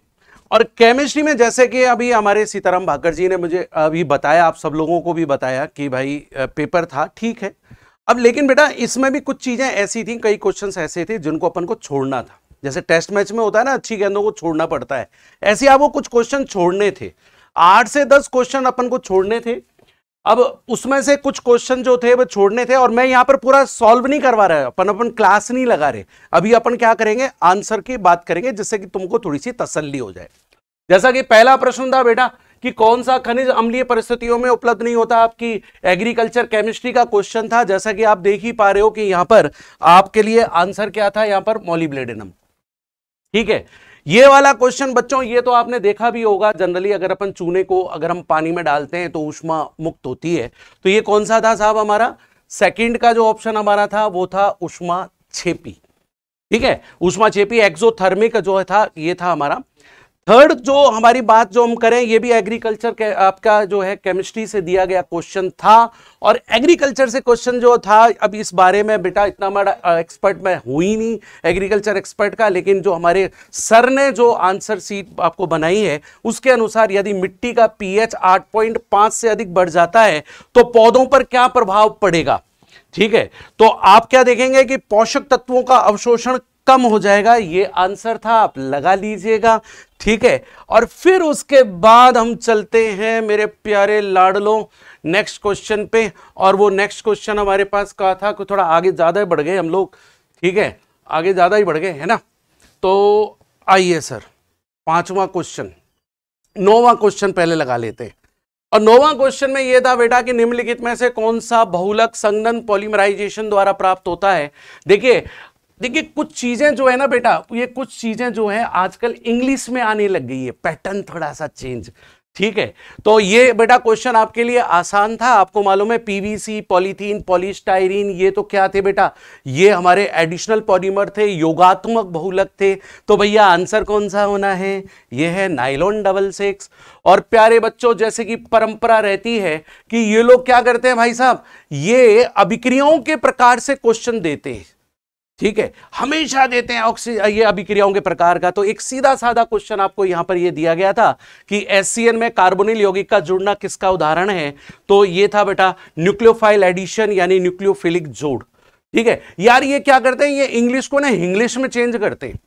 और केमिस्ट्री में जैसे कि अभी हमारे सीताराम भाकर जी ने मुझे अभी बताया आप सब लोगों को भी बताया कि भाई पेपर था ठीक है अब लेकिन बेटा इसमें भी कुछ चीज़ें ऐसी थी कई क्वेश्चंस ऐसे थे जिनको अपन को छोड़ना था जैसे टेस्ट मैच में होता है ना अच्छी गेंदों को छोड़ना पड़ता है ऐसे आपको कुछ क्वेश्चन छोड़ने थे आठ से दस क्वेश्चन अपन को छोड़ने थे अब उसमें से कुछ क्वेश्चन जो थे वो छोड़ने थे और मैं यहाँ पर पूरा सॉल्व नहीं करवा रहा अपन अपन क्लास नहीं लगा रहे अभी अपन क्या करेंगे आंसर की बात करेंगे जिससे कि तुमको थोड़ी सी तसल्ली हो जाए जैसा कि पहला प्रश्न था बेटा कि कौन सा खनिज अम्लीय परिस्थितियों में उपलब्ध नहीं होता आपकी एग्रीकल्चर केमिस्ट्री का क्वेश्चन था जैसा कि आप देख ही पा रहे हो कि यहाँ पर आपके लिए आंसर क्या था यहाँ पर मोलिब्लेडेनम ठीक है ये वाला क्वेश्चन बच्चों ये तो आपने देखा भी होगा जनरली अगर अपन चूने को अगर हम पानी में डालते हैं तो उष्मा मुक्त होती है तो ये कौन सा था साहब हमारा सेकंड का जो ऑप्शन हमारा था वो था उष्मा छेपी ठीक है उष्मा छेपी एक्सोथर्मिक जो था ये था हमारा थर्ड जो हमारी बात जो हम करें ये भी एग्रीकल्चर आपका जो है केमिस्ट्री से दिया गया क्वेश्चन था और एग्रीकल्चर से क्वेश्चन जो था अब इस बारे में बेटा इतना बड़ा एक्सपर्ट मैं हुई नहीं एग्रीकल्चर एक्सपर्ट का लेकिन जो हमारे सर ने जो आंसर सीट आपको बनाई है उसके अनुसार यदि मिट्टी का पी एच से अधिक बढ़ जाता है तो पौधों पर क्या प्रभाव पड़ेगा ठीक है तो आप क्या देखेंगे कि पोषक तत्वों का अवशोषण कम हो जाएगा ये आंसर था आप लगा लीजिएगा ठीक है और फिर उसके बाद हम चलते हैं मेरे प्यारे लाडलो नेक्स्ट क्वेश्चन पे और वो नेक्स्ट क्वेश्चन हमारे पास कहा था कि थोड़ा आगे ज़्यादा ही बढ़ गए हम लोग ठीक है आगे ज़्यादा ही बढ़ गए है ना तो आइए सर पांचवा क्वेश्चन नौवा क्वेश्चन पहले लगा लेते हैं और नौवा क्वेश्चन में यह था बेटा कि निम्नलिखित में से कौन सा बहुलक संगन पॉलीमराइजेशन द्वारा प्राप्त होता है देखिए देखिए कुछ चीजें जो है ना बेटा ये कुछ चीजें जो है आजकल इंग्लिश में आने लग गई है पैटर्न थोड़ा सा चेंज ठीक है तो ये बेटा क्वेश्चन आपके लिए आसान था आपको मालूम है पीवीसी पॉलीथीन पॉलिस्टाइरिन ये तो क्या थे बेटा ये हमारे एडिशनल पॉलीमर थे योगात्मक बहुलक थे तो भैया आंसर कौन सा होना है ये है नाइलॉन डबल सिक्स और प्यारे बच्चों जैसे कि परंपरा रहती है कि ये लोग क्या करते हैं भाई साहब ये अभिक्रियाओं के प्रकार से क्वेश्चन देते हैं ठीक है हमेशा देते हैं ऑक्सीजन ये अभिक्रियाओं के प्रकार का तो एक सीधा साधा क्वेश्चन आपको यहां पर ये दिया गया था कि एस में कार्बोनिल यौगिक का जुड़ना किसका उदाहरण है तो ये था बेटा न्यूक्लियोफाइल एडिशन यानी न्यूक्लियोफिलिक जोड़ ठीक है यार ये क्या करते हैं ये इंग्लिश को ना इंग्लिश में चेंज करते हैं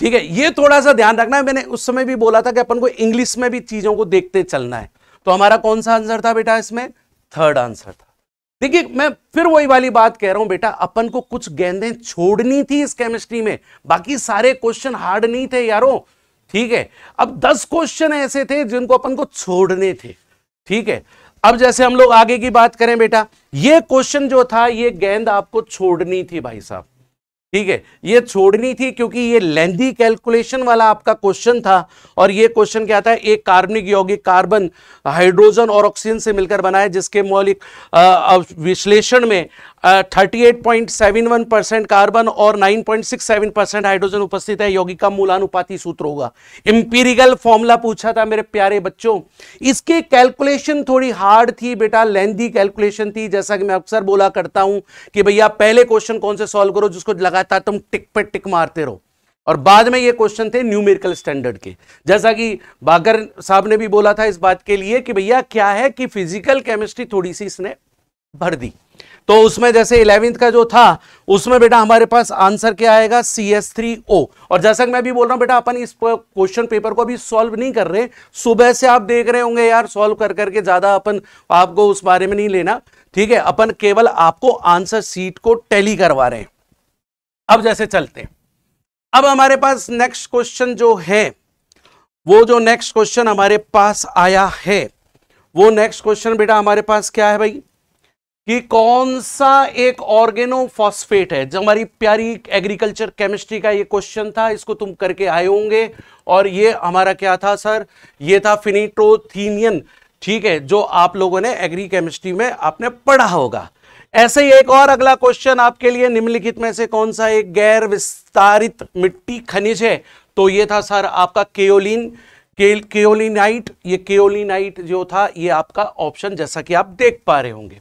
ठीक है ये थोड़ा सा ध्यान रखना है मैंने उस समय भी बोला था कि अपन को इंग्लिश में भी चीजों को देखते चलना है तो हमारा कौन सा आंसर था बेटा इसमें थर्ड आंसर था देखिए मैं फिर वही वाली बात कह रहा हूं बेटा अपन को कुछ गेंदें छोड़नी थी इस केमिस्ट्री में बाकी सारे क्वेश्चन हार्ड नहीं थे यारो ठीक है अब दस क्वेश्चन ऐसे थे जिनको अपन को छोड़ने थे ठीक है अब जैसे हम लोग आगे की बात करें बेटा ये क्वेश्चन जो था ये गेंद आपको छोड़नी थी भाई साहब ठीक है ये छोड़नी थी क्योंकि ये लेंदी कैलकुलेशन वाला आपका क्वेश्चन था और ये क्वेश्चन क्या था एक कार्बनिक यौगिक कार्बन हाइड्रोजन और ऑक्सीजन से मिलकर बनाए जिसके मौलिक विश्लेषण में 38.71 परसेंट कार्बन और 9.67 परसेंट हाइड्रोजन उपस्थित है यौगिक का मूलानुपाती सूत्र होगा इंपीरिकल फॉर्मूला पूछा था मेरे प्यारे बच्चों इसके कैलकुलेशन थोड़ी हार्ड थी बेटा लेंदी कैलकुलेशन थी जैसा कि मैं अक्सर बोला करता हूं कि भैया पहले क्वेश्चन कौन से सॉल्व करो जिसको लगातार तुम टिक पे टिक मारते रहो और बाद में ये क्वेश्चन थे न्यूमेरिकल स्टैंडर्ड के जैसा कि बागर साहब ने भी बोला था इस बात के लिए कि भैया क्या है कि फिजिकल केमिस्ट्री थोड़ी सी इसने भर दी तो उसमें जैसे इलेवेंथ का जो था उसमें बेटा हमारे पास आंसर क्या आएगा सी एस थ्री ओ और जैसा कि मैं भी बोल रहा हूं बेटा अपन इस क्वेश्चन पेपर को अभी सॉल्व नहीं कर रहे सुबह से आप देख रहे होंगे यार सॉल्व कर करके ज़्यादा अपन आपको उस बारे में नहीं लेना ठीक है अपन केवल आपको आंसर सीट को टेली करवा रहे हैं अब जैसे चलते अब हमारे पास नेक्स्ट क्वेश्चन जो है वो जो नेक्स्ट क्वेश्चन हमारे पास आया है वो नेक्स्ट क्वेश्चन बेटा हमारे पास क्या है भाई कि कौन सा एक ऑर्गेनोफॉस्फेट है जो हमारी प्यारी एग्रीकल्चर केमिस्ट्री का ये क्वेश्चन था इसको तुम करके आए होंगे और ये हमारा क्या था सर ये था फिनिट्रोथीनियन ठीक है जो आप लोगों ने एग्री केमिस्ट्री में आपने पढ़ा होगा ऐसे ही एक और अगला क्वेश्चन आपके लिए निम्नलिखित में से कौन सा एक गैर विस्तारित मिट्टी खनिज है तो ये था सर आपका केओलिन के, केओलिनाइट ये केओलिनाइट जो था ये आपका ऑप्शन जैसा कि आप देख पा रहे होंगे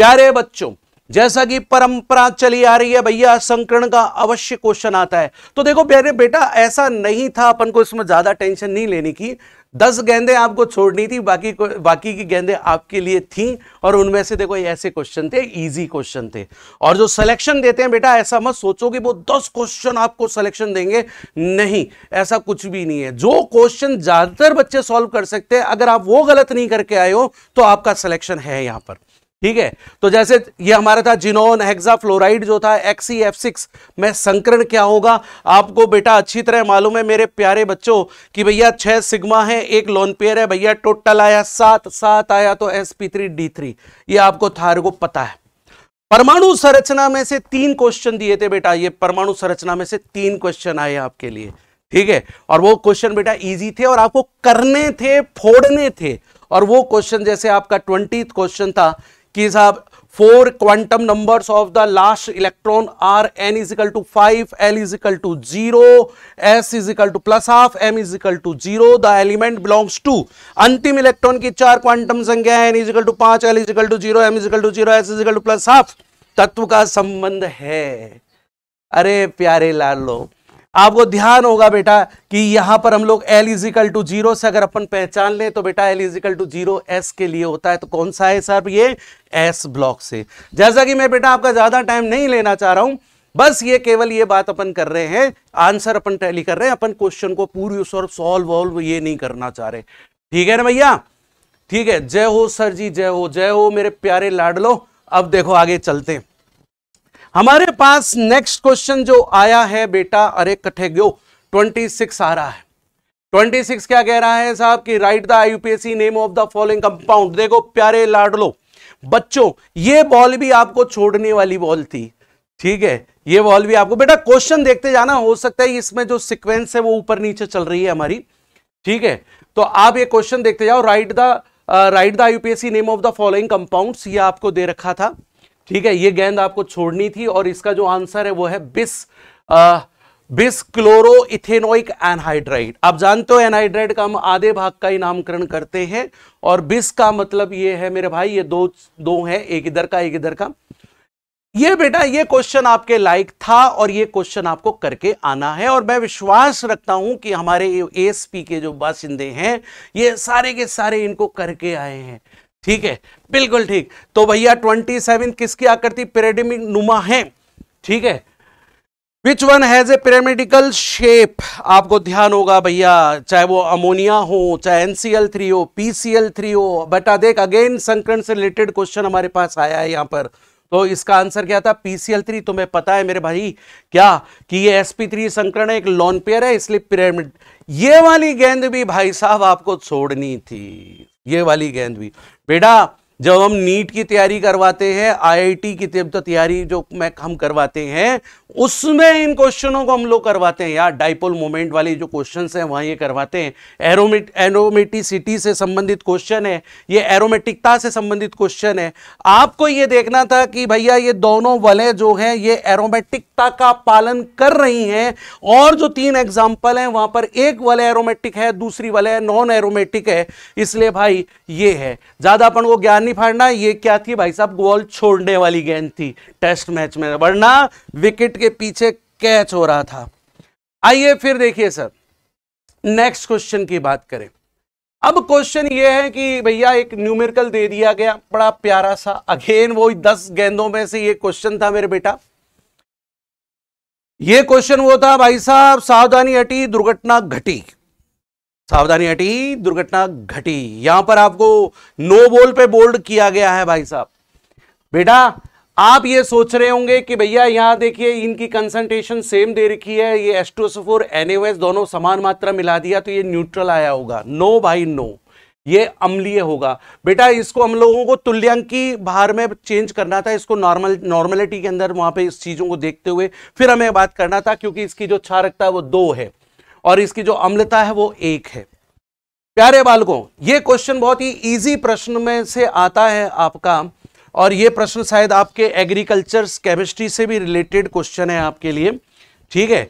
प्यारे बच्चों जैसा कि परंपरा चली आ रही है भैया संकरण का अवश्य क्वेश्चन आता है तो देखो प्यारे बेटा ऐसा नहीं था अपन को इसमें ज्यादा टेंशन नहीं लेने की दस गेंदे आपको छोड़नी थी बाकी बाकी की गेंदे आपके लिए थी और उनमें से देखो ऐसे क्वेश्चन थे इजी क्वेश्चन थे और जो सिलेक्शन देते हैं बेटा ऐसा मत सोचो कि वो दस क्वेश्चन आपको सिलेक्शन देंगे नहीं ऐसा कुछ भी नहीं है जो क्वेश्चन ज्यादातर बच्चे सॉल्व कर सकते हैं अगर आप वो गलत नहीं करके आए हो तो आपका सिलेक्शन है यहां पर ठीक है तो जैसे ये हमारा था जिनोन हेक्साफ्लोराइड जो था एक्सी एफ सिक्स में संकरण क्या होगा आपको बेटा अच्छी तरह मालूम है मेरे प्यारे बच्चों कि भैया छह सिग्मा है एक लोन पेयर है भैया टोटल आया सात सात आया तो S P three D three ये आपको थार को पता है परमाणु संरचना में से तीन क्वेश्चन दिए थे बेटा ये परमाणु संरचना में से तीन क्वेश्चन आए आपके लिए ठीक है और वो क्वेश्चन बेटा इजी थे और आपको करने थे फोड़ने थे और वो क्वेश्चन जैसे आपका ट्वेंटी क्वेश्चन था कि साहब four quantum numbers of the last electron are n is equal to five l is equal to zero s is equal to plus half m is equal to zero the element belongs to अंतिम इलेक्ट्रॉन की चार क्वांटम संख्या एन इजिकल टू पांच l is equal to zero m is equal to zero s is equal to plus half तत्व का संबंध है अरे प्यारे लाल लोग आपको ध्यान होगा बेटा कि यहां पर हम लोग एल इजिकल टू जीरो से अगर अपन पहचान लें तो बेटा l is equal to zero s के लिए होता है तो कौन सा है सर ये एस ब्लॉक से जैसा कि मैं बेटा आपका ज्यादा टाइम नहीं लेना चाह रहा हूं बस ये केवल ये बात अपन कर रहे हैं आंसर अपन टैली कर रहे हैं अपन क्वेश्चन को पूरी सॉल्व वॉल्व ये नहीं करना चाह रहे ठीक है ना भैया ठीक है जय हो सर जी जय हो जय हो मेरे प्यारे लाडलो अब देखो आगे चलते हैं हमारे पास नेक्स्ट क्वेश्चन जो आया है बेटा अरे कठे ट्वेंटी 26 आ रहा है 26 क्या कह रहा है साहब कि write the IUPAC name of the following compound देखो प्यारे लाडलो बच्चों ये बॉल भी आपको छोड़ने वाली बॉल थी ठीक है ये बॉल भी आपको बेटा क्वेश्चन देखते जाना हो सकता है इसमें जो सिक्वेंस है वो ऊपर नीचे चल रही है हमारी ठीक है तो आप ये क्वेश्चन देखते जाओ write the write the UPSC name of the following compounds ये आपको दे रखा था ठीक है ये गेंद आपको छोड़नी थी और इसका जो आंसर है वो है बिस आ, बिस क्लोरो इथेनोइक एनहाइड्राइड आप जानते हो एनहाइड्राइड का हम आधे भाग का ही नामकरण करते हैं और बिस का मतलब ये है मेरे भाई ये दो दो है एक इधर का एक इधर का ये बेटा ये क्वेश्चन आपके लाइक था और ये क्वेश्चन आपको करके आना है और मैं विश्वास रखता हूं कि हमारे पी के जो बासिंदे हैं ये सारे के सारे इनको करके आए हैं ठीक है बिल्कुल ठीक तो भैया ट्वेंटी सेवन किसकी आकृति पिरेमिड नुमा है ठीक है which one has a pyramidical shape आपको ध्यान होगा भैया चाहे वो अमोनिया हो चाहे एनसीएल थ्री हो पीसीएल थ्री हो बेटा देख अगेन संक्रमण से रिलेटेड क्वेश्चन हमारे पास आया है यहां पर तो इसका आंसर क्या था पीसीएल थ्री तुम्हें पता है मेरे भाई क्या कि ये एसपी थ्री संकरण एक लॉन पेयर है इसलिए पिरामिड ये वाली गेंद भी भाई साहब आपको छोड़नी थी ये वाली गेंद भी बेटा जब हम नीट की तैयारी करवाते हैं आईआईटी की तो तैयारी जो मैं हम करवाते हैं उसमें इन क्वेश्चनों को हम लोग करवाते हैं यार डाइपोल मोमेंट वाले जो क्वेश्चन हैं वहाँ ये करवाते हैं एरोमेट एरोमेटिसिटी से संबंधित क्वेश्चन है ये एरोमेटिकता से संबंधित क्वेश्चन है आपको ये देखना था कि भैया ये दोनों वलें जो हैं ये एरोमेटिकता का पालन कर रही हैं और जो तीन एग्जाम्पल हैं वहाँ पर एक वलय एरोमेटिक है दूसरी वलय नॉन एरोमेटिक है इसलिए भाई ये है ज़्यादा अपन को ज्ञान ताली फाड़ना ये क्या थी भाई साहब बॉल छोड़ने वाली गेंद थी टेस्ट मैच में वरना विकेट के पीछे कैच हो रहा था आइए फिर देखिए सर नेक्स्ट क्वेश्चन की बात करें अब क्वेश्चन ये है कि भैया एक न्यूमेरिकल दे दिया गया बड़ा प्यारा सा अगेन वो दस गेंदों में से ये क्वेश्चन था मेरे बेटा ये क्वेश्चन वो था भाई साहब सावधानी हटी दुर्घटना घटी सावधानी हटी दुर्घटना घटी यहां पर आपको नो बोल पे बोल्ड किया गया है भाई साहब बेटा आप ये सोच रहे होंगे कि भैया यहां देखिए इनकी कंसंट्रेशन सेम दे रखी है ये एस्ट्रोसफोर एनएस दोनों समान मात्रा मिला दिया तो ये न्यूट्रल आया होगा नो बाई नो ये अम्लीय होगा बेटा इसको हम लोगों को तुल्यांक की बाहर में चेंज करना था इसको नॉर्मल नॉर्मेलिटी के अंदर वहां पे इस चीजों को देखते हुए फिर हमें बात करना था क्योंकि इसकी जो क्षारकता है वो दो है और इसकी जो अम्लता है वो एक है प्यारे बालकों ये क्वेश्चन बहुत ही इजी प्रश्न में से आता है आपका और ये प्रश्न शायद आपके एग्रीकल्चर केमिस्ट्री से भी रिलेटेड क्वेश्चन है आपके लिए ठीक है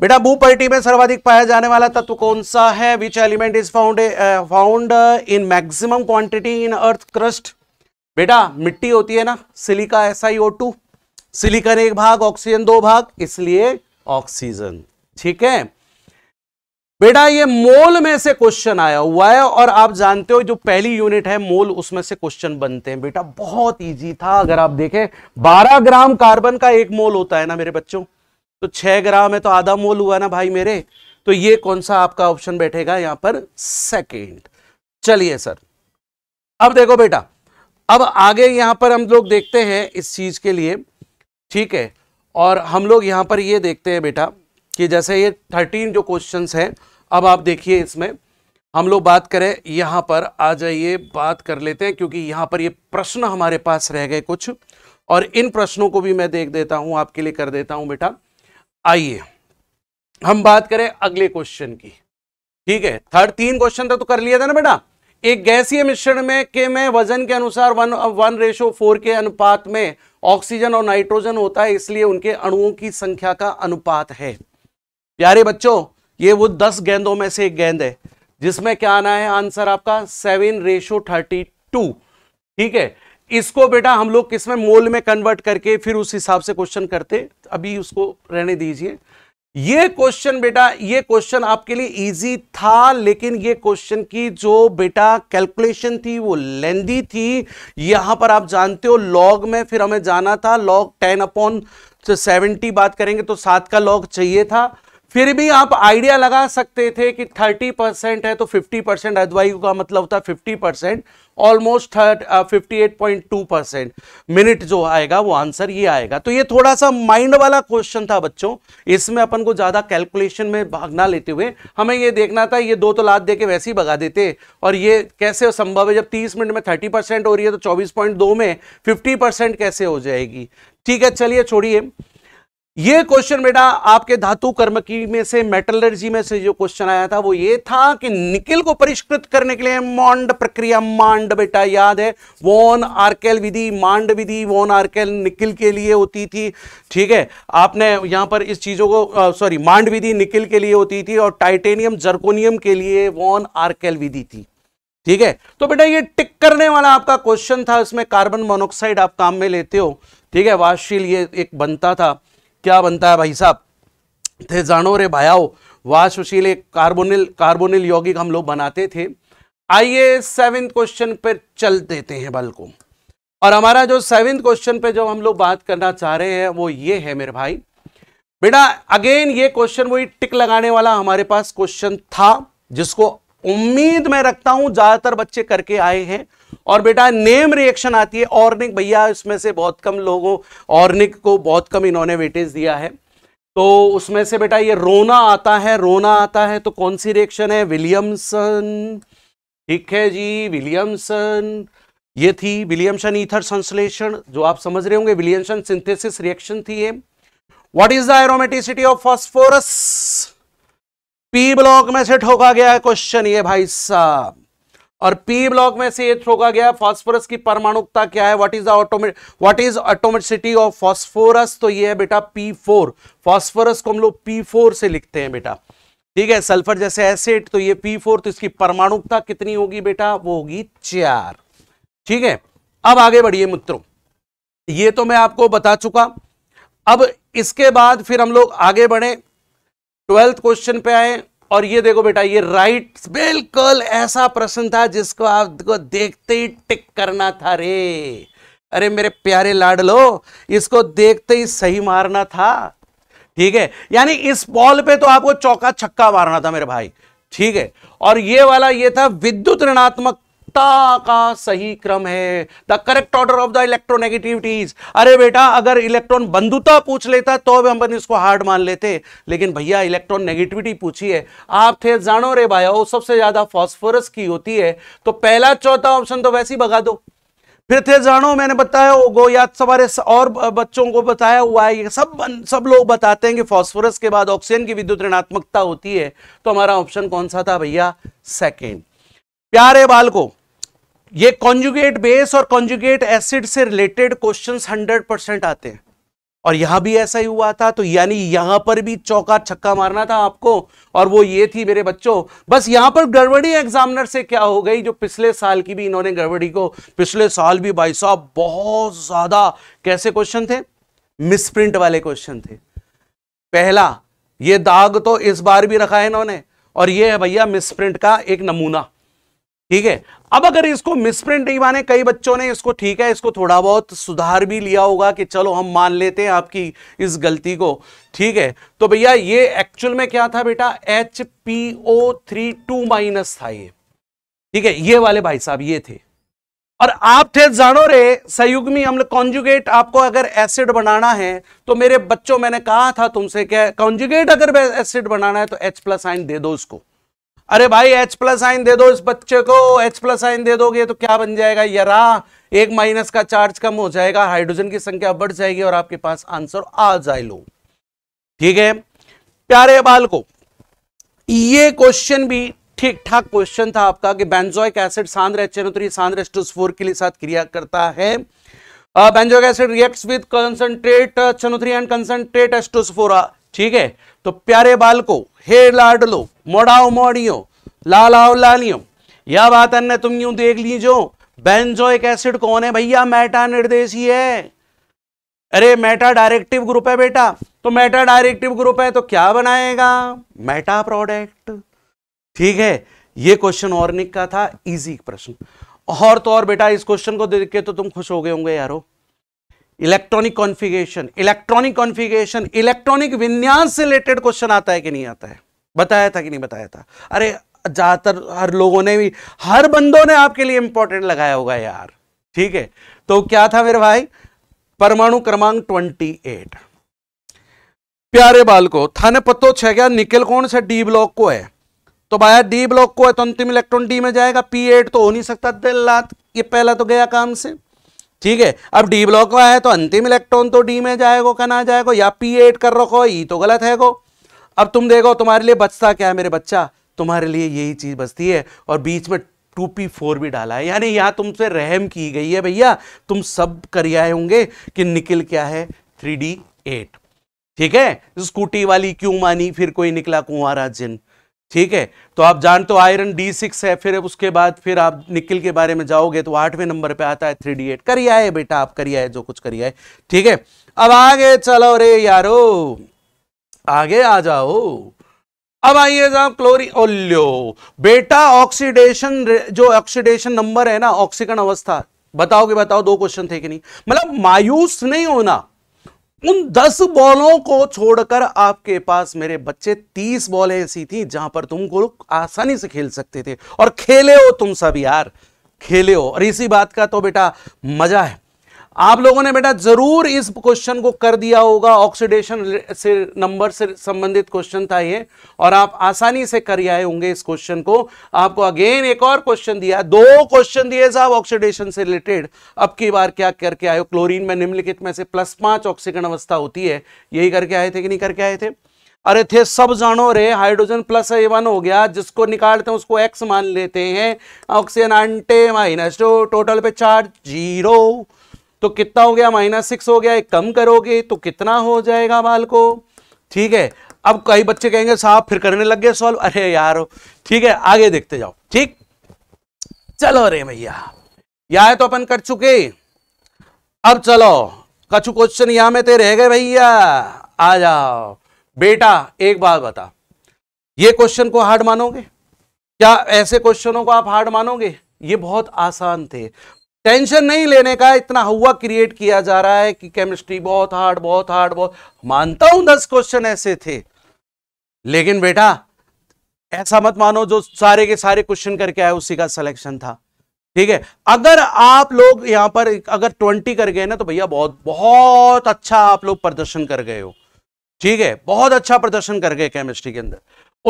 बेटा भू पर्टी में सर्वाधिक पाया जाने वाला तत्व कौन सा है which element is found found in maximum quantity in earth crust बेटा मिट्टी होती है ना silica S I O two silicon एक भाग ऑक्सीजन दो भाग इसलिए ऑक्सीजन ठीक है बेटा ये मोल में से क्वेश्चन आया हुआ है और आप जानते हो जो पहली यूनिट है मोल उसमें से क्वेश्चन बनते हैं बेटा बहुत इजी था अगर आप देखें 12 ग्राम कार्बन का एक मोल होता है ना मेरे बच्चों तो 6 ग्राम है तो आधा मोल हुआ ना भाई मेरे तो ये कौन सा आपका ऑप्शन बैठेगा यहां पर सेकेंड चलिए सर अब देखो बेटा अब आगे यहां पर हम लोग देखते हैं इस चीज के लिए ठीक है और हम लोग यहां पर ये देखते हैं बेटा कि जैसे ये थर्टीन जो क्वेश्चन हैं अब आप देखिए इसमें हम लोग बात करें यहाँ पर आ जाइए बात कर लेते हैं क्योंकि यहाँ पर ये प्रश्न हमारे पास रह गए कुछ और इन प्रश्नों को भी मैं देख देता हूँ आपके लिए कर देता हूँ बेटा आइए हम बात करें अगले क्वेश्चन की ठीक है थर्ड तीन क्वेश्चन था तो, तो कर लिया था ना बेटा एक गैसीय मिश्रण में के में वजन के अनुसार वन वन रेशो फोर के अनुपात में ऑक्सीजन और नाइट्रोजन होता है इसलिए उनके अणुओं की संख्या का अनुपात है प्यारे बच्चों ये वो दस गेंदों में से एक गेंद है जिसमें क्या आना है आंसर आपका सेवन रेशो थर्टी टू ठीक है इसको बेटा हम लोग किसमें मोल में कन्वर्ट करके फिर उस हिसाब से क्वेश्चन करते अभी उसको रहने दीजिए ये क्वेश्चन बेटा ये क्वेश्चन आपके लिए इजी था लेकिन ये क्वेश्चन की जो बेटा कैलकुलेशन थी वो लेंदी थी यहां पर आप जानते हो लॉग में फिर हमें जाना था लॉग टेन अपॉन सेवेंटी बात करेंगे तो सात का लॉग चाहिए था फिर भी आप आइडिया लगा सकते थे कि 30 परसेंट है तो 50 परसेंट अदवाई का मतलब था 50 percent almost fifty eight point two percent minute जो आएगा वो आंसर ये आएगा तो ये थोड़ा सा माइंड वाला क्वेश्चन था बच्चों इसमें अपन को ज़्यादा कैलकुलेशन में भागना लेते हुए हमें ये देखना था ये दो तो लाद दे के वैसे ही भगा देते और ये कैसे संभव है जब तीस मिनट में थर्टी परसेंट हो रही है तो चौबीस पॉइंट दो में फिफ्टी परसेंट कैसे हो जाएगी ठीक है चलिए छोड़िए ये क्वेश्चन बेटा आपके धातु की में से मेटलर्जी में से जो क्वेश्चन आया था वो ये था कि निकिल को परिष्कृत करने के लिए मांड प्रक्रिया मांड बेटा याद है वोन आर्केल विधि मांड विधि वोन आर्केल निकिल के लिए होती थी ठीक है आपने यहां पर इस चीजों को सॉरी मांड विधि निकिल के लिए होती थी और टाइटेनियम जर्कोनियम के लिए वोन आर्केल विधि थी ठीक है तो बेटा ये टिक करने वाला आपका क्वेश्चन था इसमें कार्बन मोनोक्साइड आप काम में लेते हो ठीक है वाशील ये एक बनता था क्या बनता है भाई साहब थे जानो रे भायाओ वाष्पशील एक कार्बोनिल कार्बोनिल यौगिक हम लोग बनाते थे आइए सेवेंथ क्वेश्चन पर चल देते हैं बल को और हमारा जो सेवेंथ क्वेश्चन पे जो हम लोग बात करना चाह रहे हैं वो ये है मेरे भाई बेटा अगेन ये क्वेश्चन वही टिक लगाने वाला हमारे पास क्वेश्चन था जिसको उम्मीद मैं रखता हूं ज्यादातर बच्चे करके आए हैं और बेटा नेम रिएक्शन आती है ऑर्निक भैया इसमें से बहुत कम लोगों ऑर्निक को बहुत कम इन्होंने वेटेज दिया है तो उसमें से बेटा ये रोना आता है रोना आता है तो कौन सी रिएक्शन है विलियमसन ठीक है जी विलियमसन ये थी विलियमसन ईथर संश्लेषण जो आप समझ रहे होंगे विलियमसन सिंथेसिस रिएक्शन थी ये what is the aromaticity of phosphorus P block में से ठोका गया है क्वेश्चन ये भाई साहब और पी ब्लॉक में से ये रोका गया फास्फोरस की परमाणुकता क्या है what is the automate what is atomicity of phosphorus तो ये है बेटा पी फोर फॉस्फोरस को हम लोग पी फोर से लिखते हैं बेटा ठीक है सल्फर जैसे एसिड तो ये पी फोर तो इसकी परमाणुकता कितनी होगी बेटा वो होगी चार ठीक है अब आगे बढ़िए मित्रों ये तो मैं आपको बता चुका अब इसके बाद फिर हम लोग आगे बढ़े ट्वेल्थ क्वेश्चन पे आए और ये देखो बेटा ये राइट बिल्कुल ऐसा प्रश्न था जिसको आपको देखते ही टिक करना था रे अरे मेरे प्यारे लाडलो इसको देखते ही सही मारना था ठीक है यानी इस बॉल पे तो आपको चौका छक्का मारना था मेरे भाई ठीक है और ये वाला ये था विद्युत ऋणात्मक सत्ता का सही क्रम है the correct order of the electronegativities अरे बेटा अगर इलेक्ट्रॉन बंधुता पूछ लेता तो भी हम इसको हार्ड मान लेते लेकिन भैया इलेक्ट्रॉन नेगेटिविटी पूछी है आप थे जानो रे भाई सबसे ज्यादा फॉस्फोरस की होती है तो पहला चौथा ऑप्शन तो वैसे ही भगा दो फिर थे जानो मैंने बताया होगा या हमारे और बच्चों को बताया हुआ है ये सब सब लोग बताते हैं कि फास्फोरस के बाद ऑक्सीजन की विद्युत ऋणात्मकता होती है तो हमारा ऑप्शन कौन सा था भैया सेकंड प्यारे बाल को ये कॉन्जुगेट बेस और कॉन्जुगेट एसिड से रिलेटेड क्वेश्चंस 100 परसेंट आते हैं और यहां भी ऐसा ही हुआ था तो यानी यहां पर भी चौका छक्का मारना था आपको और वो ये थी मेरे बच्चों बस यहां पर गड़बड़ी एग्जामिनर से क्या हो गई जो पिछले साल की भी इन्होंने गड़बड़ी को पिछले साल भी भाई साहब बहुत ज्यादा कैसे क्वेश्चन थे मिसप्रिंट वाले क्वेश्चन थे पहला ये दाग तो इस बार भी रखा है इन्होंने और ये है भैया मिसप्रिंट का एक नमूना ठीक है अब अगर इसको मिसप्रिंट नहीं माने कई बच्चों ने इसको ठीक है इसको थोड़ा बहुत सुधार भी लिया होगा कि चलो हम मान लेते हैं आपकी इस गलती को ठीक है तो भैया ये एक्चुअल में क्या था बेटा H P O three two minus था ये ठीक है ये वाले भाई साहब ये थे और आप थे जानो रे संयुग्मी अम्ल कॉन्जुगेट आपको अगर एसिड बनाना है तो मेरे बच्चों मैंने कहा था तुमसे क्या कॉन्जुगेट अगर एसिड बनाना है तो एच प्लस आइन दे दो उसको अरे भाई एच प्लस आइन दे दो इस बच्चे को एच प्लस आइन दे दोगे तो क्या बन जाएगा यरा एक माइनस का चार्ज कम हो जाएगा हाइड्रोजन की संख्या बढ़ जाएगी और आपके पास आंसर आ जाए लो ठीक है प्यारे बाल को ये क्वेश्चन भी ठीक ठाक क्वेश्चन था आपका कि बेंजोइक एसिड सांद्र एच सांद्र फोर के लिए साथ क्रिया करता है benzoic acid reacts with concentrate HNO three and concentrate four ठीक है तो प्यारे बाल को हे लाड लो मोड़ाओ मोड़ियो लालाओ लालियो यह बात अन्य तुम यूं देख लीजो बेंजोइक एसिड कौन है भैया मेटा निर्देशी है अरे मेटा डायरेक्टिव ग्रुप है बेटा तो मेटा डायरेक्टिव ग्रुप है तो क्या बनाएगा मेटा प्रोडक्ट ठीक है ये क्वेश्चन ऑर्निक का था इजी प्रश्न और तो और बेटा इस क्वेश्चन को देख के तो तुम खुश हो गए होंगे यारो electronic configuration electronic configuration electronic विन्यास से रिलेटेड क्वेश्चन आता है कि नहीं आता है बताया था कि नहीं बताया था अरे ज़्यादातर हर लोगों ने भी हर बंदों ने आपके लिए इंपॉर्टेंट लगाया होगा यार ठीक है तो क्या था मेरे भाई परमाणु क्रमांक ट्वेंटी एट प्यारे बालको थाने पत्तो छह गया निकल कौन सा डी ब्लॉक को है तो भाया डी ब्लॉक को है तो अंतिम इलेक्ट्रॉन डी में जाएगा पी एट तो हो नहीं सकता दिल लात ये पहला तो गया काम से ठीक है अब डी ब्लॉक का है तो अंतिम इलेक्ट्रॉन तो डी में जाएगा ना जाएगा या पी एट कर रखो ये तो गलत है को अब तुम देखो तुम्हारे लिए बचता क्या है मेरे बच्चा तुम्हारे लिए यही चीज़ बचती है और बीच में टू पी फोर भी डाला है यानी यहाँ तुमसे रहम की गई है भैया तुम सब कर आए होंगे कि निकल क्या है थ्री डी एट ठीक है स्कूटी वाली क्यों मानी फिर कोई निकला कुंवरा जिन ठीक है तो आप जानते हो आयरन डी सिक्स है फिर उसके बाद फिर आप निकल के बारे में जाओगे तो आठवें नंबर पे आता है थ्री डी एट करिए बेटा आप करिए जो कुछ करिए ठीक है अब आगे चलो रे यारो आगे आ जाओ अब आइए जाओ क्लोरी ओल्यो बेटा ऑक्सीडेशन जो ऑक्सीडेशन नंबर है ना ऑक्सीकरण अवस्था बताओ कि बताओ दो क्वेश्चन थे कि नहीं मतलब मायूस नहीं होना उन दस बॉलों को छोड़कर आपके पास मेरे बच्चे तीस बॉलें ऐसी थी जहां पर तुम गोल आसानी से खेल सकते थे और खेले हो तुम सब यार खेले हो और इसी बात का तो बेटा मजा है आप लोगों ने बेटा जरूर इस क्वेश्चन को कर दिया होगा ऑक्सीडेशन से नंबर से संबंधित क्वेश्चन था ये और आप आसानी से कर आए होंगे इस क्वेश्चन को आपको अगेन एक और क्वेश्चन दिया दो क्वेश्चन दिए साहब ऑक्सीडेशन से रिलेटेड अब की बार क्या करके आए हो क्लोरीन में निम्नलिखित में से प्लस पांच ऑक्सीकरण अवस्था होती है यही करके आए थे कि नहीं करके आए थे अरे थे सब जानो रे हाइड्रोजन प्लस ए वन हो गया जिसको निकालते हैं उसको एक्स मान लेते हैं ऑक्सीजन आंटे माइनस टू टोटल पे चार जीरो तो कितना हो गया माइनस सिक्स हो गया एक कम करोगे तो कितना हो जाएगा बाल को ठीक है अब कई बच्चे कहेंगे साहब फिर करने लग गए सॉल्व अरे यार ठीक है आगे देखते जाओ ठीक चलो अरे भैया यहां तो अपन कर चुके अब चलो कछु क्वेश्चन यहां में ते तो रह गए भैया आ जाओ बेटा एक बात बता ये क्वेश्चन को हार्ड मानोगे क्या ऐसे क्वेश्चनों को आप हार्ड मानोगे ये बहुत आसान थे टेंशन नहीं लेने का इतना हवा क्रिएट किया जा रहा है कि केमिस्ट्री बहुत हार्ड बहुत हार्ड बहुत मानता हूं दस क्वेश्चन ऐसे थे लेकिन बेटा ऐसा मत मानो जो सारे के सारे क्वेश्चन करके आए उसी का सिलेक्शन था ठीक है अगर आप लोग यहां पर अगर ट्वेंटी कर गए ना तो भैया बहुत बहुत अच्छा आप लोग प्रदर्शन कर गए हो ठीक है बहुत अच्छा प्रदर्शन कर गए केमिस्ट्री के अंदर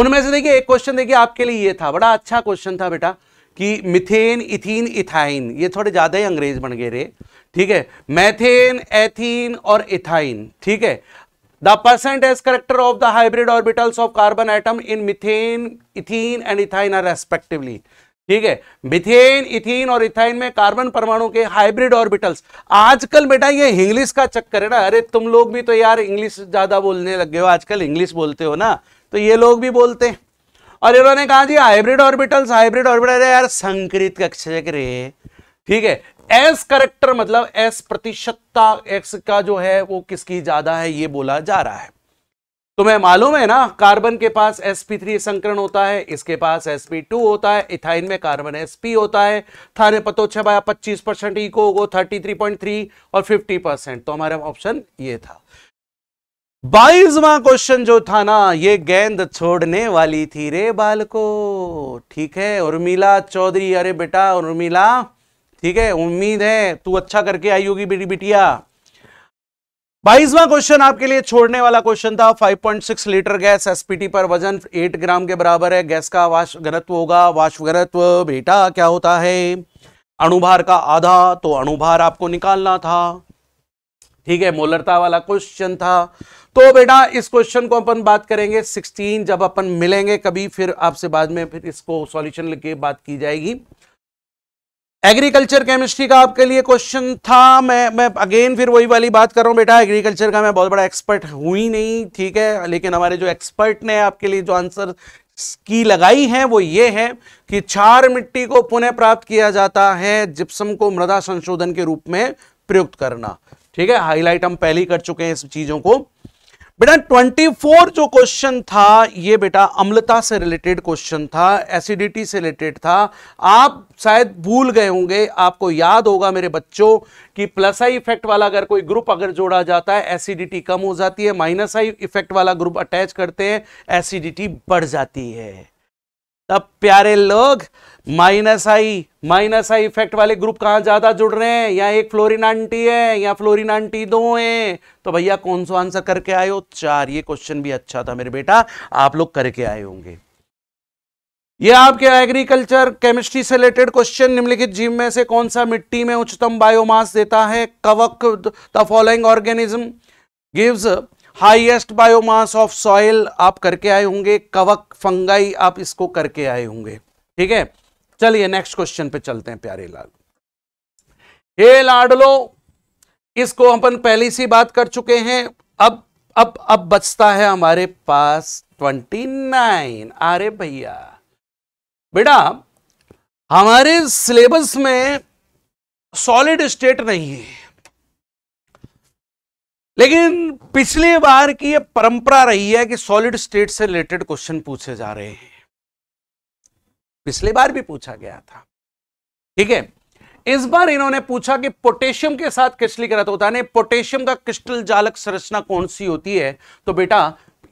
उनमें से देखिए एक क्वेश्चन देखिए आपके लिए ये था बड़ा अच्छा क्वेश्चन था बेटा कि मिथेन इथीन इथाइन ये थोड़े ज़्यादा ही अंग्रेज बन गए रे ठीक है मैथेन एथीन और इथाइन ठीक है the s character of the hybrid orbitals of carbon atom in methane ethene and ethyne are respectively ठीक है मिथेन इथीन और इथाइन में कार्बन परमाणु के हाइब्रिड ऑर्बिटल्स आजकल बेटा ये इंग्लिश का चक्कर है ना अरे तुम लोग भी तो यार इंग्लिश ज्यादा बोलने लग गए हो आजकल इंग्लिश बोलते हो ना तो ये लोग भी बोलते हैं और इन्होंने कहा जी हाइब्रिड ऑर्बिटल्स हाइब्रिड ऑर्बिटल अरे यार संकृत कक्षक रे ठीक है एस करेक्टर मतलब एस प्रतिशतता एक्स का जो है वो किसकी ज्यादा है ये बोला जा रहा है तुम्हें मालूम है ना कार्बन के पास sp3 संकरण होता है इसके पास sp2 होता है इथाइन में कार्बन sp होता है थाने पतो छाया पच्चीस परसेंट इको होगो थर्टी और फिफ्टी परसेंट तो हमारा ऑप्शन ये था बाईसवा क्वेश्चन जो था ना ये गेंद छोड़ने वाली थी रे बालको ठीक है उर्मिला चौधरी अरे बेटा उर्मिला ठीक है उम्मीद है तू अच्छा करके आई होगी बेटी बिटिया बाईसवा क्वेश्चन आपके लिए छोड़ने वाला क्वेश्चन था 5.6 लीटर गैस एसपीटी पर वजन 8 ग्राम के बराबर है गैस का वाश घनत्व होगा वाष्प घनत्व बेटा क्या होता है अणुभार का आधा तो अणुभार आपको निकालना था ठीक है मोलरता वाला क्वेश्चन था तो बेटा इस क्वेश्चन को अपन बात करेंगे 16 जब अपन मिलेंगे कभी फिर आपसे बाद में फिर इसको सॉल्यूशन लेके बात की जाएगी एग्रीकल्चर केमिस्ट्री का आपके लिए क्वेश्चन था मैं मैं अगेन फिर वही वाली बात कर रहा हूँ बेटा एग्रीकल्चर का मैं बहुत बड़ा एक्सपर्ट हुई ही नहीं ठीक है लेकिन हमारे जो एक्सपर्ट ने आपके लिए जो आंसर की लगाई है वो ये है कि क्षार मिट्टी को पुनः प्राप्त किया जाता है जिप्सम को मृदा संशोधन के रूप में प्रयुक्त करना ठीक है हाईलाइट हम पहले ही कर चुके हैं इस चीजों को बेटा 24 जो क्वेश्चन था ये बेटा अम्लता से रिलेटेड क्वेश्चन था एसिडिटी से रिलेटेड था आप शायद भूल गए होंगे आपको याद होगा मेरे बच्चों कि प्लस आई इफेक्ट वाला अगर कोई ग्रुप अगर जोड़ा जाता है एसिडिटी कम हो जाती है माइनस आई इफेक्ट वाला ग्रुप अटैच करते हैं एसिडिटी बढ़ जाती है तब प्यारे लोग minus I minus I effect वाले ग्रुप कहाँ ज़्यादा जुड़ रहे हैं या एक फ्लोरिन आंटी है या फ्लोरिन आंटी दो हैं तो भैया कौन सा आंसर करके आए हो चार ये क्वेश्चन भी अच्छा था मेरे बेटा आप लोग करके आए होंगे ये आपके एग्रीकल्चर केमिस्ट्री से रिलेटेड क्वेश्चन निम्नलिखित जीव में से कौन सा मिट्टी में उच्चतम बायोमास देता है कवक the following organism gives highest biomass of soil आप करके आए होंगे कवक फंगाई आप इसको करके आए होंगे ठीक है चलिए नेक्स्ट क्वेश्चन पे चलते हैं प्यारे लाल हे लाडलो इसको अपन पहली सी बात कर चुके हैं अब अब अब बचता है हमारे पास ट्वेंटी नाइन अरे भैया बेटा हमारे सिलेबस में सॉलिड स्टेट नहीं है लेकिन पिछली बार की ये परंपरा रही है कि सॉलिड स्टेट से रिलेटेड क्वेश्चन पूछे जा रहे हैं पिछली बार भी पूछा गया था ठीक है इस बार इन्होंने पूछा कि पोटेशियम के साथ क्रिस्टलीकृत होता है पोटेशियम का क्रिस्टल जालक संरचना कौन सी होती है तो बेटा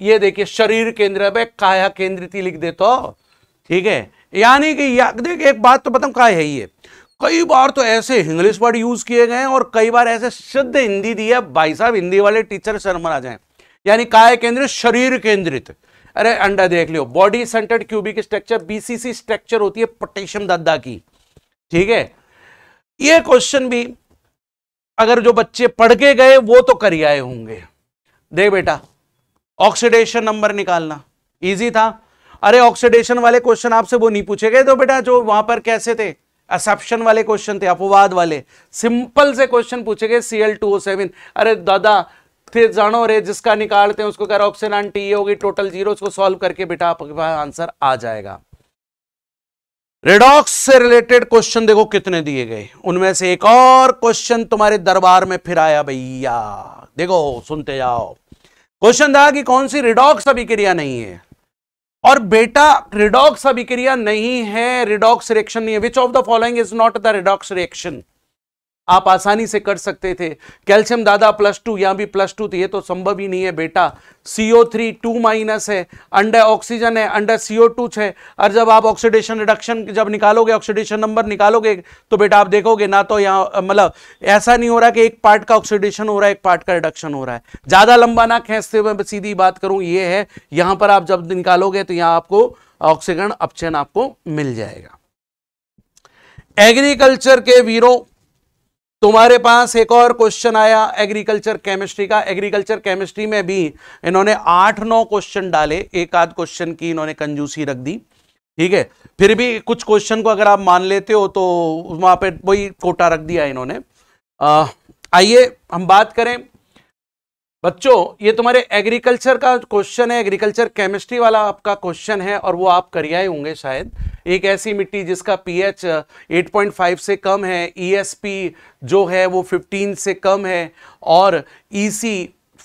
ये देखिए शरीर केंद्र में काया केंद्रित लिख दे तो ठीक है यानी कि या, देखिए एक बात तो बताऊं क्या है ये कई बार तो ऐसे इंग्लिश वर्ड यूज किए गए और कई बार ऐसे शुद्ध हिंदी दिया भाई साहब हिंदी वाले टीचर शर्मा आ जाए यानी काय केंद्रित शरीर केंद्रित अरे अंडा देख लियो body centred cubic structure BCC structure होती है पोटेशियम दद्दा की ठीक है ये क्वेश्चन भी अगर जो बच्चे पढ़ के गए वो तो कर आए होंगे देख बेटा ऑक्सीडेशन नंबर निकालना इजी था अरे ऑक्सीडेशन वाले क्वेश्चन आपसे वो नहीं पूछे गए तो बेटा जो वहां पर कैसे थे असप्शन वाले क्वेश्चन थे अपवाद वाले सिंपल से क्वेश्चन पूछे गए सी एल टू सेवन अरे दादा थे जानो रे जिसका निकालते हैं उसको कह रहा ऑप्शन आंटी ये होगी टोटल जीरो उसको सॉल्व करके बेटा आपके पास आंसर आ जाएगा रेडॉक्स से रिलेटेड क्वेश्चन देखो कितने दिए गए उनमें से एक और क्वेश्चन तुम्हारे दरबार में फिर आया भैया देखो सुनते जाओ क्वेश्चन था कि कौन सी रिडॉक्स अभिक्रिया नहीं है और बेटा रिडॉक्स अभिक्रिया नहीं है रिडॉक्स रिएक्शन नहीं है which of the following is not the redox reaction आप आसानी से कर सकते थे कैल्शियम दादा प्लस टू यहाँ भी प्लस टू थी ये तो संभव ही नहीं है बेटा C O three two minus है अंडर ऑक्सीजन है अंडर सी ओ टू है और जब आप ऑक्सीडेशन रिडक्शन जब निकालोगे ऑक्सीडेशन नंबर निकालोगे तो बेटा आप देखोगे ना तो यहाँ मतलब ऐसा नहीं हो रहा कि एक पार्ट का ऑक्सीडेशन हो रहा है एक पार्ट का रिडक्शन हो रहा है ज़्यादा लंबा ना खेसते हुए सीधी बात करूँ ये है यहाँ पर आप जब निकालोगे तो यहाँ आपको ऑक्सीजन अपचयन आपको मिल जाएगा एग्रीकल्चर के वीरों तुम्हारे पास एक और क्वेश्चन आया एग्रीकल्चर केमिस्ट्री का एग्रीकल्चर केमिस्ट्री में भी इन्होंने आठ नौ क्वेश्चन डाले एक आध क्वेश्चन की इन्होंने कंजूसी रख दी ठीक है फिर भी कुछ क्वेश्चन को अगर आप मान लेते हो तो वहां पे वही कोटा रख दिया इन्होंने आइए हम बात करें बच्चों ये तुम्हारे एग्रीकल्चर का क्वेश्चन है एग्रीकल्चर केमिस्ट्री वाला आपका क्वेश्चन है और वो आप कर आए होंगे शायद एक ऐसी मिट्टी जिसका पीएच 8.5 से कम है ईएसपी e जो है वो 15 से कम है और ईसी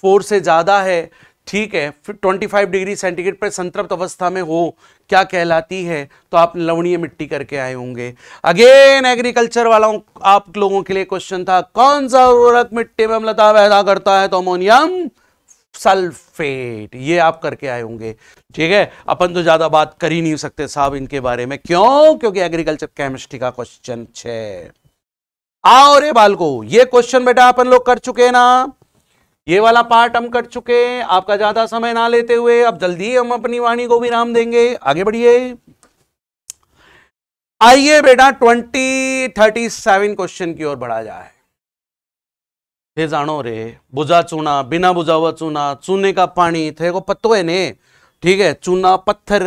e 4 से ज़्यादा है ठीक है फिर ट्वेंटी फाइव डिग्री सेंटीग्रेड पर संतृप्त अवस्था में हो क्या कहलाती है तो आप लवणीय मिट्टी करके आए होंगे अगेन एग्रीकल्चर वालों आप लोगों के लिए क्वेश्चन था कौन सा उर्वरक मिट्टी में अम्लता पैदा करता है तो अमोनियम सल्फेट ये आप करके आए होंगे ठीक है अपन तो ज्यादा बात कर ही नहीं सकते साहब इनके बारे में क्यों क्योंकि एग्रीकल्चर केमिस्ट्री का क्वेश्चन छे आओ रे बालको ये क्वेश्चन बेटा अपन लोग कर चुके ना ये वाला पार्ट हम कर चुके हैं आपका ज्यादा समय ना लेते हुए अब जल्दी हम अपनी वाणी को विराम देंगे आगे बढ़िए आइए बेटा ट्वेंटी थर्टी सेवन क्वेश्चन की ओर बढ़ा जाए हे जानो रे बुझा चूना बिना बुझा हुआ चूना चूने का पानी थे को पत्तो है ने ठीक है चूना पत्थर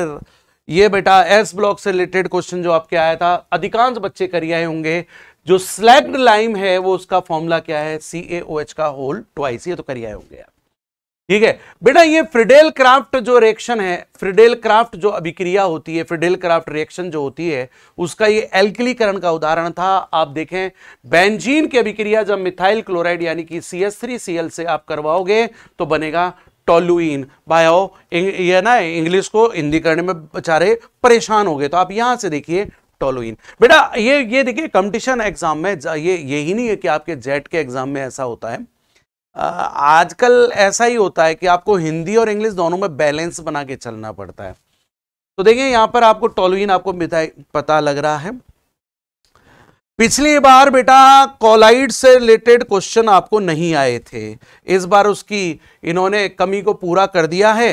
ये बेटा एस ब्लॉक से रिलेटेड क्वेश्चन जो आपके आया था अधिकांश बच्चे करिए आए होंगे जो स्लैग्ड लाइम है वो उसका फॉर्मूला क्या है सी ए ओ एच का होल ट्वाइस ये तो करिए हो गया ठीक है बेटा ये फ्रिडेल क्राफ्ट जो रिएक्शन है फ्रिडेल क्राफ्ट जो अभिक्रिया होती है फ्रिडेल क्राफ्ट रिएक्शन जो होती है उसका ये एल्किलीकरण का उदाहरण था आप देखें बेंजीन की अभिक्रिया जब मिथाइल क्लोराइड यानी कि C S three C L से आप करवाओगे तो बनेगा टोलुइन बायो ये ना इंग्लिश को हिंदी करने में बेचारे परेशान हो गए तो आप यहां से देखिए टोलोइन बेटा ये ये देखिए कंपटीशन एग्जाम में ये यही नहीं है कि आपके जेट के एग्जाम में ऐसा होता है आजकल ऐसा ही होता है कि आपको हिंदी और इंग्लिश दोनों में बैलेंस बना के चलना पड़ता है तो देखिए यहां पर आपको टोलोइन आपको पता लग रहा है पिछली बार बेटा कोलाइड से रिलेटेड क्वेश्चन आपको नहीं आए थे इस बार उसकी इन्होंने कमी को पूरा कर दिया है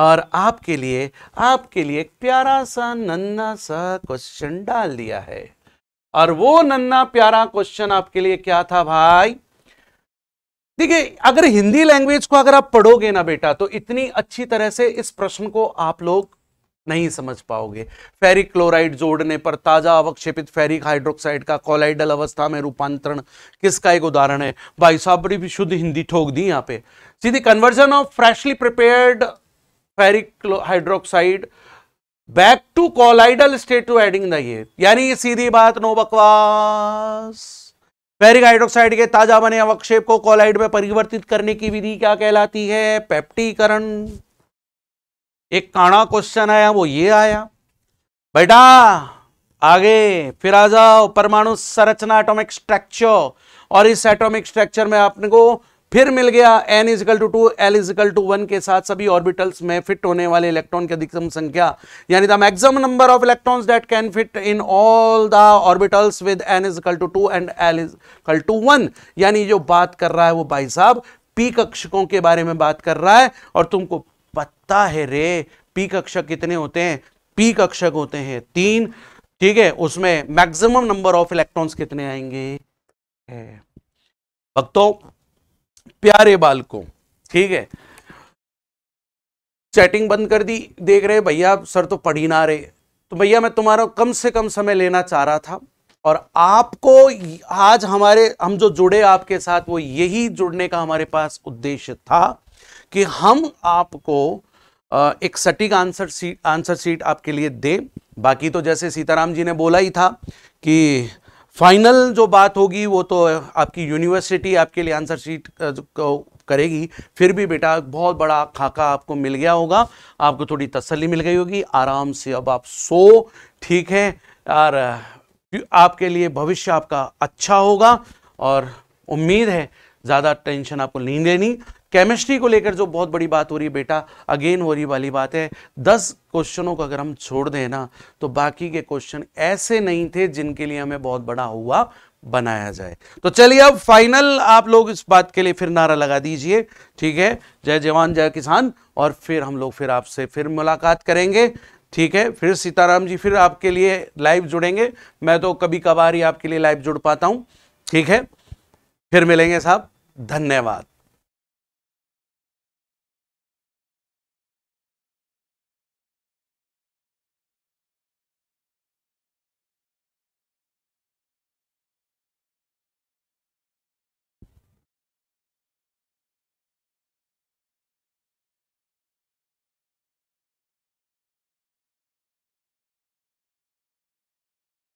और आपके लिए आपके लिए एक प्यारा सा नन्ना सा क्वेश्चन डाल दिया है और वो नन्ना प्यारा क्वेश्चन आपके लिए क्या था भाई देखिए अगर हिंदी लैंग्वेज को अगर आप पढ़ोगे ना बेटा तो इतनी अच्छी तरह से इस प्रश्न को आप लोग नहीं समझ पाओगे फेरिक क्लोराइड जोड़ने पर ताजा अवक्षेपित फेरिक हाइड्रोक्साइड का कोलाइडल अवस्था में रूपांतरण किसका एक उदाहरण है भाई साहब बड़ी शुद्ध हिंदी ठोक दी यहाँ पे सीधी conversion of freshly prepared ferric hydroxide back to colloidal state to adding the ये यानी सीधी बात नो बकवास फेरिक हाइड्रोक्साइड के ताजा बने अवक्षेप को कॉलाइड में परिवर्तित करने की विधि क्या कहलाती है पेप्टीकरण एक काणा क्वेश्चन आया वो ये आया बेटा आगे फिर आ जाओ परमाणु संरचना एटॉमिक स्ट्रक्चर और इस एटॉमिक स्ट्रक्चर में आपने को फिर मिल गया n is equal to two l is equal to one के साथ सभी ऑर्बिटल्स में फिट होने वाले इलेक्ट्रॉन की अधिकतम संख्या यानी the maximum number of electrons that can fit in all the orbitals with n is equal to two and l is equal to one यानी जो बात कर रहा है वो भाई साहब पी कक्षकों के बारे में बात कर रहा है और तुमको पता है रे पी कक्षक कितने होते हैं पी कक्षक होते हैं तीन ठीक है उसमें मैक्सिमम नंबर ऑफ इलेक्ट्रॉन्स कितने आएंगे भक्तों प्यारे बालकों ठीक है चैटिंग बंद कर दी देख रहे भैया सर तो पढ़ी ना रहे तो भैया मैं तुम्हारा कम से कम समय लेना चाह रहा था और आपको आज हमारे हम जो जुड़े आपके साथ वो यही जुड़ने का हमारे पास उद्देश्य था कि हम आपको एक सटीक आंसर सीट आंसर सीट आपके लिए दें बाकी तो जैसे सीताराम जी ने बोला ही था कि फाइनल जो बात होगी वो तो आपकी यूनिवर्सिटी आपके लिए आंसर शीट करेगी फिर भी बेटा बहुत बड़ा खाका आपको मिल गया होगा आपको थोड़ी तसल्ली मिल गई होगी आराम से अब आप सो ठीक है और आपके लिए भविष्य आपका अच्छा होगा और उम्मीद है ज़्यादा टेंशन आपको नहीं लेनी केमिस्ट्री को लेकर जो बहुत बड़ी बात हो रही है बेटा अगेन हो रही वाली बात है दस क्वेश्चनों को अगर हम छोड़ दें ना तो बाकी के क्वेश्चन ऐसे नहीं थे जिनके लिए हमें बहुत बड़ा हुआ बनाया जाए तो चलिए अब फाइनल आप लोग इस बात के लिए फिर नारा लगा दीजिए ठीक है जय जवान जय किसान और फिर हम लोग फिर आपसे फिर मुलाकात करेंगे ठीक है फिर सीताराम जी फिर आपके लिए लाइव जुड़ेंगे मैं तो कभी कभार ही आपके लिए लाइव जुड़ पाता हूँ ठीक है फिर मिलेंगे साहब धन्यवाद